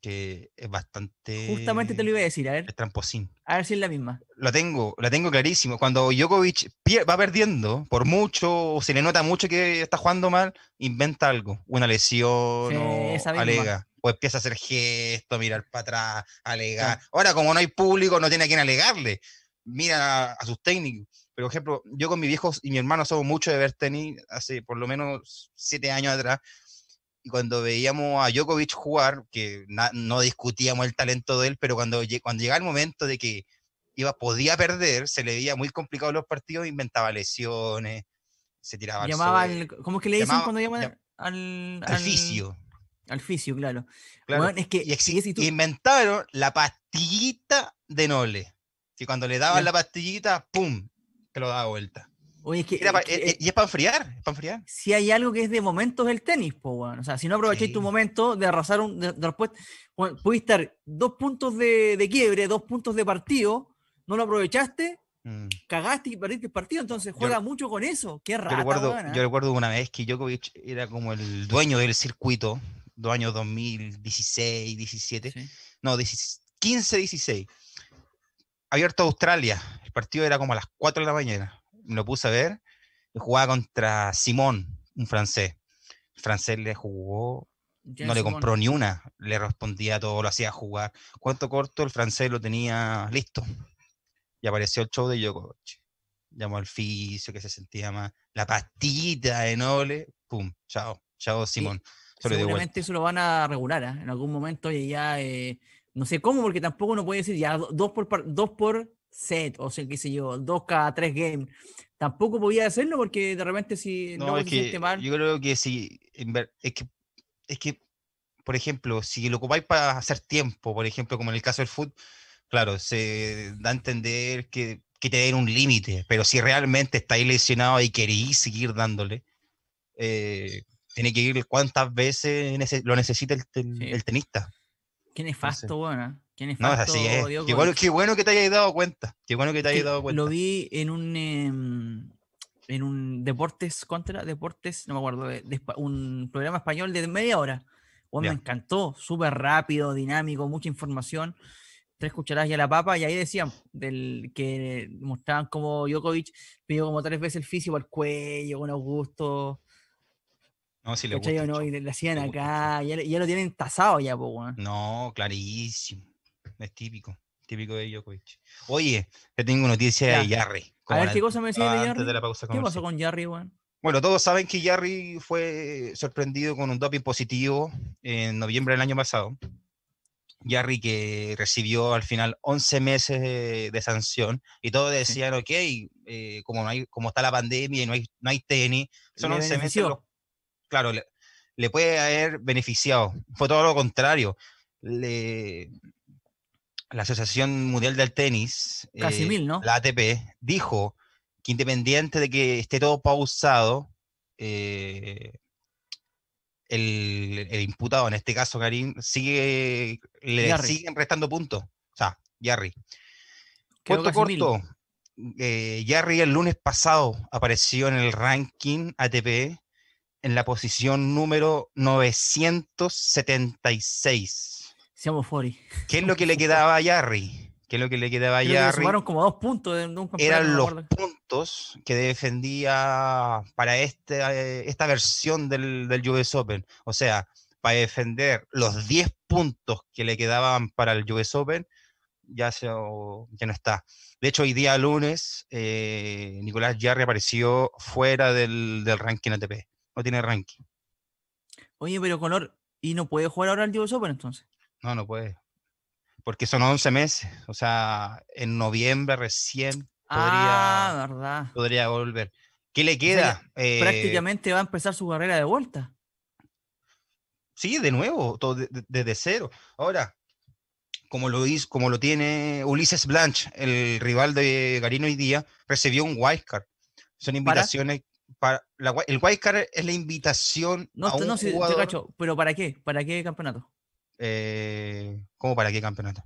que es bastante. Justamente te lo iba a decir, a ver. Es tramposín. A ver si es la misma. Lo tengo, la tengo clarísimo. Cuando Djokovic va perdiendo, por mucho, se le nota mucho que está jugando mal, inventa algo. Una lesión, o alega. O empieza a hacer gestos, mirar para atrás, alegar. Ahora, como no hay público, no tiene a quien alegarle. Mira a sus técnicos pero, por ejemplo, yo con mis viejos y mi hermano somos mucho de ver tenis hace por lo menos siete años atrás. Y cuando veíamos a Djokovic jugar, que no discutíamos el talento de él, pero cuando, cuando llegaba el momento de que iba, podía perder, se le veía muy complicado los partidos, inventaba lesiones, se tiraba llamaba al, ¿Cómo es que le dicen cuando llaman al, al, fisio? Al fisio, claro. es que, inventaron la pastillita de Noble. Que cuando le daban la pastillita, ¡pum! te lo da vuelta. y es para enfriar, para enfriar. Si hay algo que es de momentos del tenis, pues bueno. o sea, si no aprovechaste tu momento de arrasar un, de, pudiste estar dos puntos de, quiebre, dos puntos de partido, no lo aprovechaste, mm. cagaste y perdiste el partido, entonces juega mucho con eso, qué raro. Yo recuerdo, ¿eh? yo recuerdo una vez que Djokovic era como el dueño del circuito, dos años 2016, 17, no, 15, 16 abierto Australia. El partido era como a las 4 de la mañana. Me lo puse a ver. Y jugaba contra Simón, un francés. El francés le jugó, no le compró ni una. Le respondía todo, lo hacía jugar. Cuánto corto, el francés lo tenía listo. Y apareció el show de Yoko, Llamó al fisio, que se sentía más. La patita de Noble. Pum, chao. Chao, Simón. seguramente eso lo van a regular ¿ah? en algún momento y ya eh, no sé cómo, porque tampoco uno puede decir ya dos por, dos por set, o sea, qué sé yo, dos cada tres games. Tampoco podía hacerlo porque de repente si no, es que, mal... Yo creo que si, es que, es que, por ejemplo, si lo ocupáis para hacer tiempo, por ejemplo, como en el caso del fútbol, claro, se da a entender que, que te un límite, pero si realmente estáis lesionado y queréis seguir dándole, eh, tiene que ir cuántas veces lo necesita el tenista. Qué nefasto, bueno. Qué nefasto. No, es. Qué bueno, que te hayáis dado cuenta. Qué bueno que te dado cuenta. Lo vi en un. Em, en un Deportes contra Deportes, no me acuerdo, un programa español de media hora. me encantó, súper rápido, dinámico, mucha información. Tres cucharadas y a la papa, y ahí decían del, que mostraban como Djokovic pidió como tres veces el físico al cuello, con Augusto. No, si le acá, ya, lo tienen tasado ya, No, clarísimo. Es típico, típico de Djokovic. Oye, te tengo noticias de Jarry A ver, ¿qué cosa me decía de Jarry ¿Qué pasó con Jarry, weón? Bueno, todos saben que Yarry fue sorprendido con un doping positivo en noviembre del año pasado. Jarry que recibió al final 11 meses de, sanción y todos decían, ok, eh, como, no hay, como está la pandemia y no hay, no hay tenis, son 11 meses los claro, le, puede haber beneficiado. Fue todo lo contrario. la Asociación Mundial del Tenis, eh, la ATP, dijo que independiente de que esté todo pausado, eh, el, imputado, en este caso Karim, sigue, le siguen restando puntos. O sea, Yarry. corto, eh, el lunes pasado apareció en el ranking ATP en la posición número 976. Seamos fori. <laughs> ¿Qué es lo que le quedaba a Yarry? ¿Qué es lo que le quedaba a Yarry? como dos puntos. En un Eran los puntos que defendía para este, eh, esta versión del, del US Open. O sea, para defender los 10 puntos que le quedaban para el US Open, ya, se, oh, ya no está. De hecho, hoy día lunes, eh, Nicolás Yarry apareció fuera del ranking ATP no tiene ranking. Oye, pero Color, ¿y no puede jugar ahora el US entonces? No, no puede. Porque son 11 meses. O sea, en noviembre recién ah, podría, verdad. podría volver. ¿Qué le queda? Eh, prácticamente va a empezar su carrera de vuelta. Sí, de nuevo, desde cero. Ahora, como lo, como lo tiene Ulises Blanche, el rival de Garino hoy día, recibió un wildcard. Son invitaciones para el wildcard es la invitación a un no, jugador... pero ¿para qué? ¿Para qué campeonato? Eh, ¿Cómo para qué campeonato?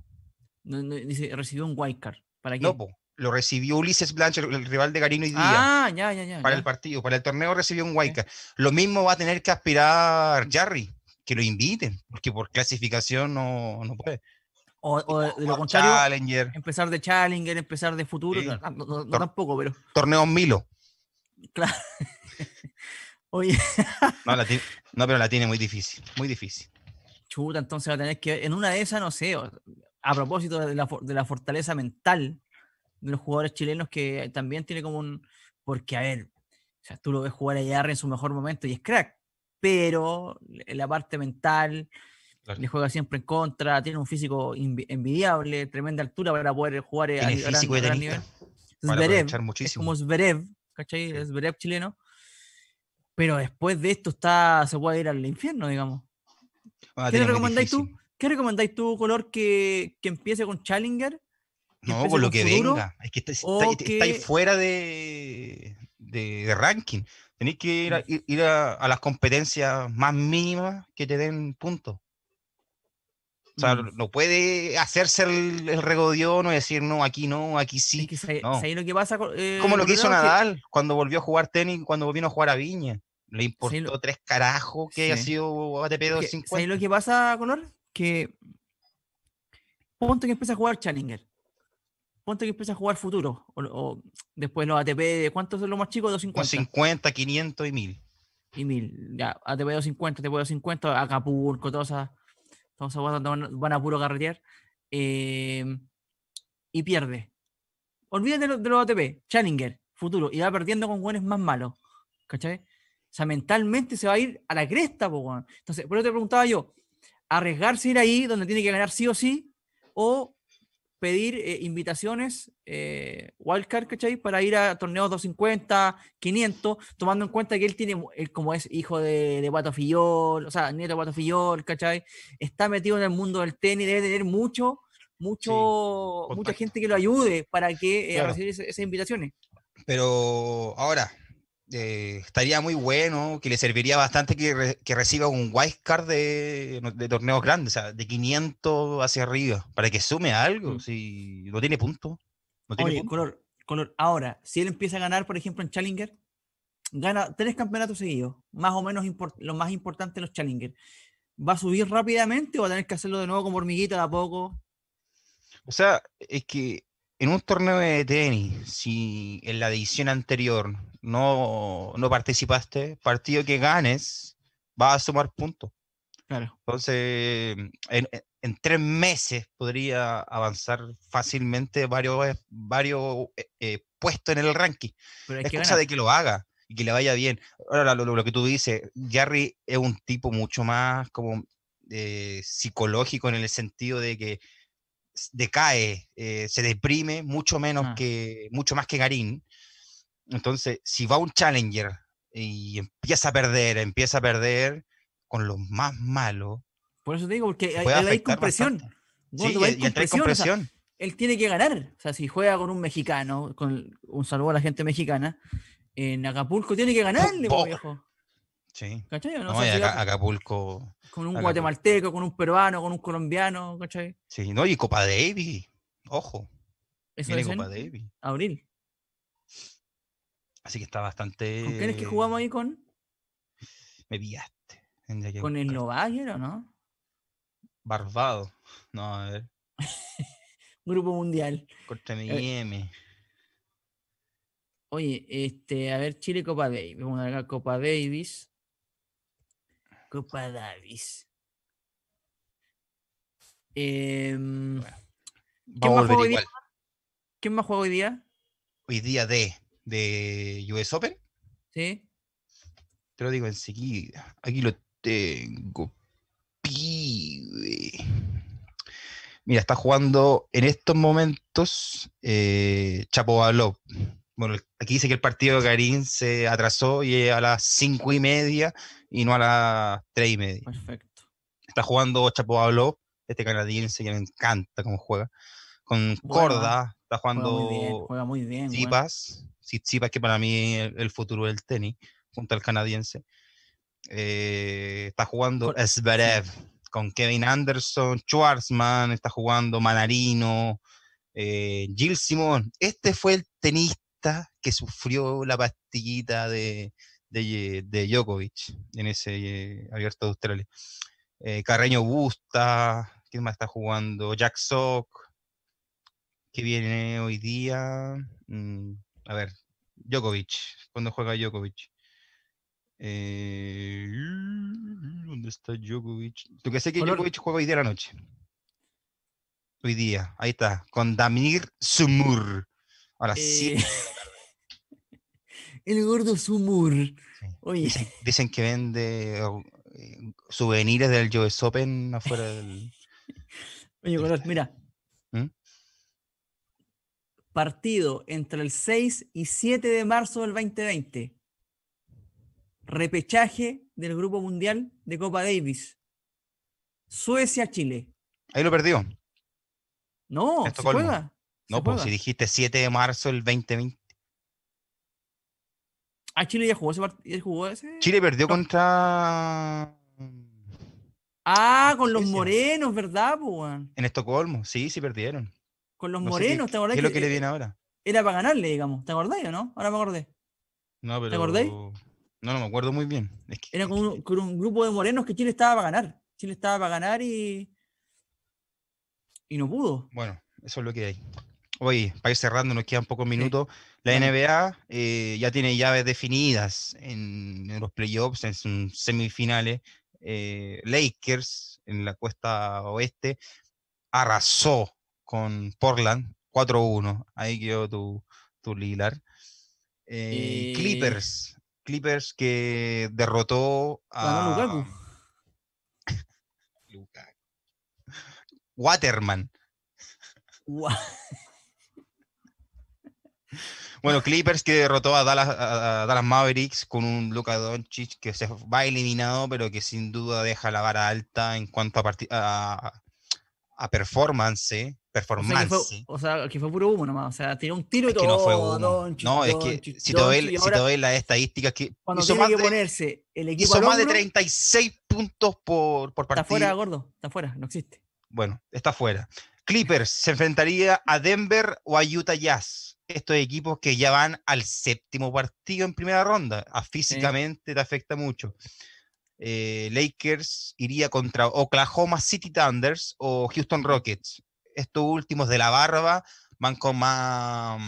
recibió un wildcard. ¿Para qué? No, lo recibió Ulises Blanche, el rival de Garino y Díaz. Ah, para el partido, para el torneo recibió un wildcard. Lo mismo va a tener que aspirar Jarry, que lo inviten, porque por clasificación no, puede. O, de, lo contrario, empezar de Challenger, empezar de futuro, no, tampoco, pero. Torneo Milo. Claro. <laughs> Oye. <laughs> no, pero la tiene muy difícil, muy difícil. Chuta, entonces va a tener que, en una de esas, no sé, a propósito de la, de la fortaleza mental de los jugadores chilenos que también tiene como un, porque a ver, o sea, tú lo ves jugar a Yarre en su mejor momento y es crack, pero la parte mental le juega siempre en contra, tiene un físico envidiable, tremenda altura para poder jugar a, gran, nivel. Es como Zverev, ¿cachai? Es break chileno. Pero después de esto está, se puede ir al infierno, digamos. Ah, ¿Qué recomendáis tú? ¿Qué recomendáis tú, Color, que, empiece con Challenger? No, con lo que venga. Es que estáis está, fuera de, de, ranking. Tenéis que ir, ir a, las competencias más mínimas que te den puntos. O sea, mm. no puede hacerse el, el decir, no, aquí no, aquí sí. lo que eh, Como lo que hizo Nadal cuando volvió a jugar tenis, cuando vino a jugar a Viña. Le importó tres carajos que haya sido ATP 250. ¿Sabes lo que pasa, Conor? Que ponte que empieza a jugar Challenger. ponte que empieza a jugar futuro. O, después los ATP, ¿cuántos son los más chicos? 250. 50, 500 y 1000. Y 1000. Ya, ATP 250, ATP 250, Acapulco, todas esas entonces van, a puro carretear. Em, y pierde. Olvídate de, los ATP, Challenger, futuro. Y va perdiendo con jugadores más malos. ¿Cachai? O sea, mentalmente se va a ir a la cresta, Entonces, por eso te preguntaba yo, arriesgarse a ir ahí donde tiene que ganar sí o sí, o pedir eh, invitaciones eh, wildcard, ¿cachai? Para ir a torneos 250, 500, tomando en cuenta que él tiene, él como es hijo de, de o sea, nieto de Guatafillol, ¿cachai? Está metido en el mundo del tenis, debe tener mucho, mucho, mucha gente que lo ayude para que eh, reciba esas invitaciones. Pero ahora, eh, estaría muy bueno, que le serviría bastante que, reciba un wildcard de, de torneos grandes, o sea, de 500 hacia arriba, para que sume algo, mm. si no tiene punto. No Color, color, ahora, si él empieza a ganar, por ejemplo, en Challenger, gana tres campeonatos seguidos, más o menos lo más importante en los Challenger. ¿Va a subir rápidamente o va a tener que hacerlo de nuevo como hormiguita de a poco? O sea, es que en un torneo de tenis, si en la edición anterior no, participaste, partido que ganes, va a sumar puntos. Entonces, en, tres meses podría avanzar fácilmente varios, varios eh, eh, puestos en el ranking. Pero es cosa de que lo haga y que le vaya bien. Ahora, lo, que tú dices, Jerry es un tipo mucho más como eh, psicológico en el sentido de que decae, se deprime mucho menos ah. que, mucho más que Garín. Entonces, si va un challenger y empieza a perder, empieza a perder con los más malos. Por eso te digo, porque hay, hay compresión. Sí, y, hay compresión. él tiene que ganar. O sea, si juega con un mexicano, con un saludo a la gente mexicana, en Acapulco tiene que ganarle, viejo. Sí. ¿Cachai? no, Acapulco. Con un guatemalteco, con un peruano, con un colombiano, ¿cachai? Sí, no, y Copa Davis. Ojo. Eso Copa Davis. Abril. Así que está bastante. ¿Con quién es que jugamos ahí con? Me pillaste. ¿Con el Novager o no? Barbado. No, a ver. <laughs> Grupo Mundial. Contra eh, M. Oye, este, a ver, Chile Copa Davis. Vamos a ver Copa Davis. Copa Davis. Eh, ¿quién, más juega hoy día? ¿Quién más juega hoy día? Hoy día D de US Open. Sí. Te lo digo enseguida. Aquí lo tengo. Pibe. Mira, está jugando en estos momentos eh, Bueno, aquí dice que el partido de Karim se atrasó y a las cinco y media y no a las tres y media. Perfecto. Está jugando Chapo habló. este canadiense que me encanta cómo juega. Con Corda, está jugando. muy bien. Juega muy bien que para mí el futuro del tenis, junto al canadiense. Eh, está jugando Zverev con Kevin Anderson, Schwartzman, está jugando Manarino, eh, Gil Simón. Este fue el tenista que sufrió la pastillita de, de, Djokovic en ese abierto de Australia. Eh, Carreño Busta, ¿quién más está jugando? Jack Sock, que viene hoy día. Mm, a ver, Djokovic, cuando juega Djokovic. Eh, ¿Dónde está Djokovic? ¿Tú que sé que Djokovic juega hoy día a la noche. Hoy día, ahí está, con Damir Sumur. Ahora sí. Eh, <laughs> el gordo Sumur. Oye. Dicen, que vende eh, souvenirs del Joe Open afuera del. <laughs> Oye, bueno, mira, partido entre el 6 y 7 de marzo del 2020. Repechaje del Grupo Mundial de Copa Davis. Suecia-Chile. Ahí lo perdió. No, se juega. No, pues si dijiste 7 de marzo del 2020. Ah, Chile ya jugó ese partido. Chile perdió contra. Ah, con los morenos, ¿verdad, pues, En Estocolmo, sí, sí perdieron con los morenos, ¿te acordás? ¿Qué es lo que le e-, viene ahora? Era para ganarle, digamos. ¿Te acordás o no? Ahora me acordé. No, pero... ¿Te acordáis? No, no me acuerdo muy bien. Era con un, grupo de morenos que Chile estaba para ganar. Chile estaba para ganar y. Y no pudo. Bueno, eso es lo que hay. Oye, para ir cerrando, nos quedan pocos minutos. La NBA eh, ya tiene llaves definidas en, los playoffs, en sus semifinales. Eh, Lakers, en la cuesta oeste, arrasó con Portland, 4-1. Ahí quedó tu, tu Lilar. Eh, Clippers. Clippers que derrotó a. <laughs> Waterman. <laughs> Bueno, Clippers que derrotó a Dallas, Mavericks con un Luka Doncic que se va eliminado, pero que sin duda deja la vara alta en cuanto a, a, a performance, performance. O sea, que fue, puro humo nomás, o sea, tiró un tiro y todo. Que no no, es que si te doy, las estadísticas que cuando tiene que ponerse el equipo hizo más de 36 puntos por, por Está fuera, gordo, está fuera, no existe. Bueno, está fuera. Clippers se enfrentaría a Denver o a Utah Jazz. Estos equipos que ya van al séptimo partido en primera ronda. Ah, físicamente te afecta mucho. Eh, Lakers iría contra Oklahoma City Thunders o Houston Rockets. Estos últimos de la barba van con más,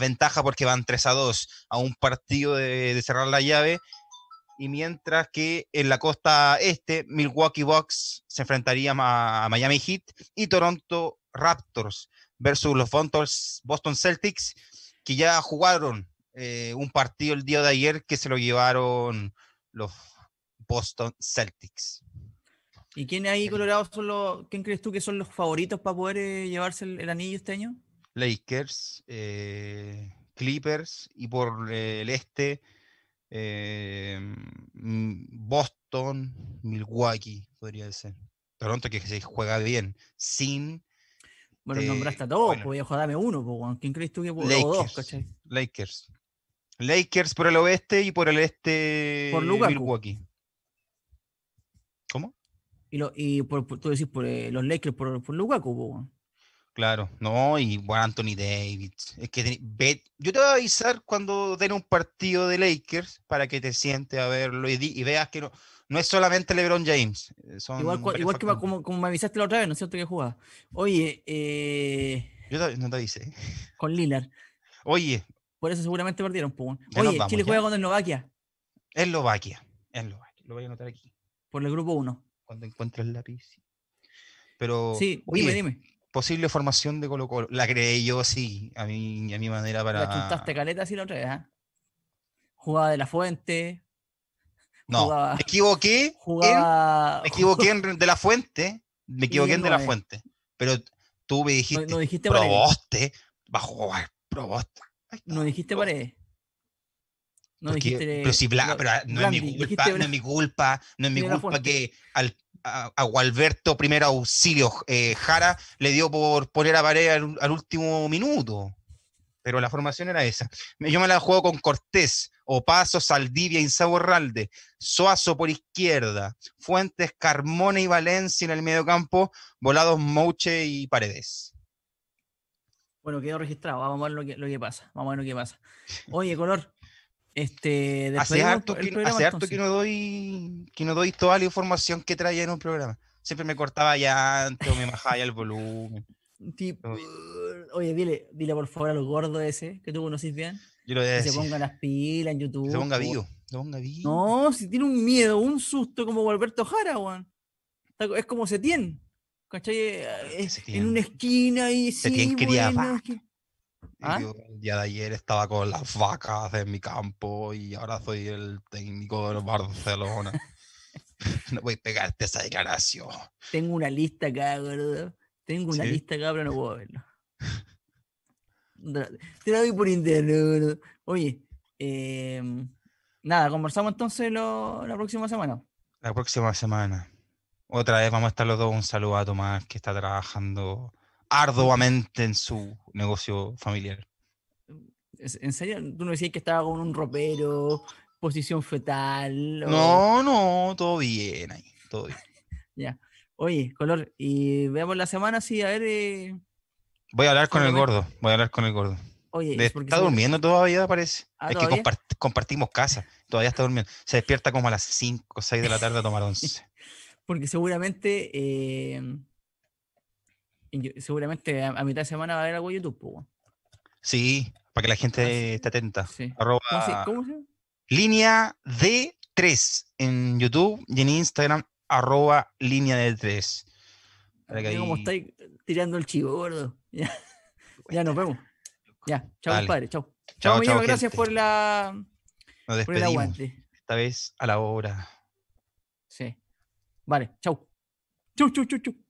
ventaja porque van 3 a 2 a un partido de, cerrar la llave. Y mientras que en la costa este, Milwaukee Bucks se enfrentaría a Miami Heat y Toronto Raptors versus los Boston Celtics, que ya jugaron eh, un partido el día de ayer que se lo llevaron los Boston Celtics. ¿Y quiénes ahí Colorado son los, quién crees tú que son los favoritos para poder eh, llevarse el, anillo este año? Lakers, eh, Clippers y por eh, el este mm, Boston, Milwaukee podría ser. Toronto que se juega bien sin bueno, nombraste a todos, Voy a jugarme uno, pues, ¿quién crees tú que puedo Lakers. Lakers por el oeste y por el este por Lugaku Milwaukee. ¿Cómo? Y, por, tú decís por eh, los Lakers por, por Claro, no, y Anthony Davis. Es que yo te voy a avisar cuando den un partido de Lakers para que te sientes a verlo y, veas que no, es solamente LeBron James. Eh, igual, igual que como, me avisaste la otra vez, ¿no es cierto que jugaba? Oye, eh, yo no te avisé. Con Lillard. Oye, por eso seguramente perdieron. Pum. Pues, oye, Chile juega con Eslovaquia. Eslovaquia. Eslovaquia. Lo voy a anotar aquí. Por el grupo 1. Cuando encuentres el lápiz. Pero. Sí, dime, dime. Posible formación de Colo Colo. La creé yo sí. a mi, a mi manera para. La chuntaste caleta así la otra vez, ¿eh? Jugaba de la fuente. No, me equivoqué. Jugaba... me equivoqué en de la fuente. Me equivoqué en de la eh. fuente. Pero tú me dijiste. No, no dijiste Proboste. Va a jugar Proboste no dijiste paredes. No dijiste. Pero si bla, pero ah, no, es mi culpa, no es mi culpa, no que al, a, a, Gualberto, auxilio, eh, Jara, le dio por poner a pared al, último minuto. Pero la formación era esa. Yo me la juego con Cortés, Opaso, Saldivia, Insaborralde, Soazo por izquierda, Fuentes, Carmona y Valencia en el medio campo volados Mouche y Paredes. Bueno, quedó registrado. Vamos a ver lo que, pasa. Vamos a ver lo que pasa. <laughs> Oye, color. Este, hace harto, que, no doy que no doy toda la información que traía en un programa. Siempre me cortaba ya o me bajaba el volumen. oye, dile, por favor a gordo ese que tú conocís bien. que se ponga las pilas en YouTube. Se ponga vivo. Se ponga No, si tiene un miedo, un susto como Alberto Jara, Es como se Setién. ¿Cachai? Eh, en una esquina y sí, se bueno, Que... Yo, el día de ayer estaba con las vacas en mi campo y ahora soy el técnico de Barcelona. <laughs> no voy a pegarte esa declaración. Tengo una lista acá, gordo. Tengo una lista acá, pero no puedo verlo. Te la doy por internet Oye, em, nada, conversamos entonces la próxima semana. La próxima semana. Otra vez vamos a estar los dos. Un saludo a Tomás que está trabajando arduamente en su negocio familiar. ¿En serio? ¿Tú no decías que estaba con un ropero, posición fetal? No, no, todo bien ahí, todo bien. <laughs> ya. Oye, Color, y veamos la semana, sí, a ver... Eh, voy a hablar con el gordo, voy a hablar con el gordo. Oye, está durmiendo todavía, parece. Ah, es que compartimos casa, todavía está durmiendo. Se despierta como a las 5 o 6 de la tarde a tomar once porque seguramente, em, seguramente a, mitad de semana va a haber algo en YouTube. Sí, para que la gente esté atenta. ¿Cómo se, cómo Línea D3 en YouTube y en Instagram, arroba línea D3. Como estáis tirando el chivo, gordo. <laughs> Ya, nos vemos. <laughs> Ya, chao, mi padre, chao. Chao, gracias por la. Nos despedimos. Por el aguante. Esta vez a la hora. Sí. Vale, chau. Chau, chau, chau, chau.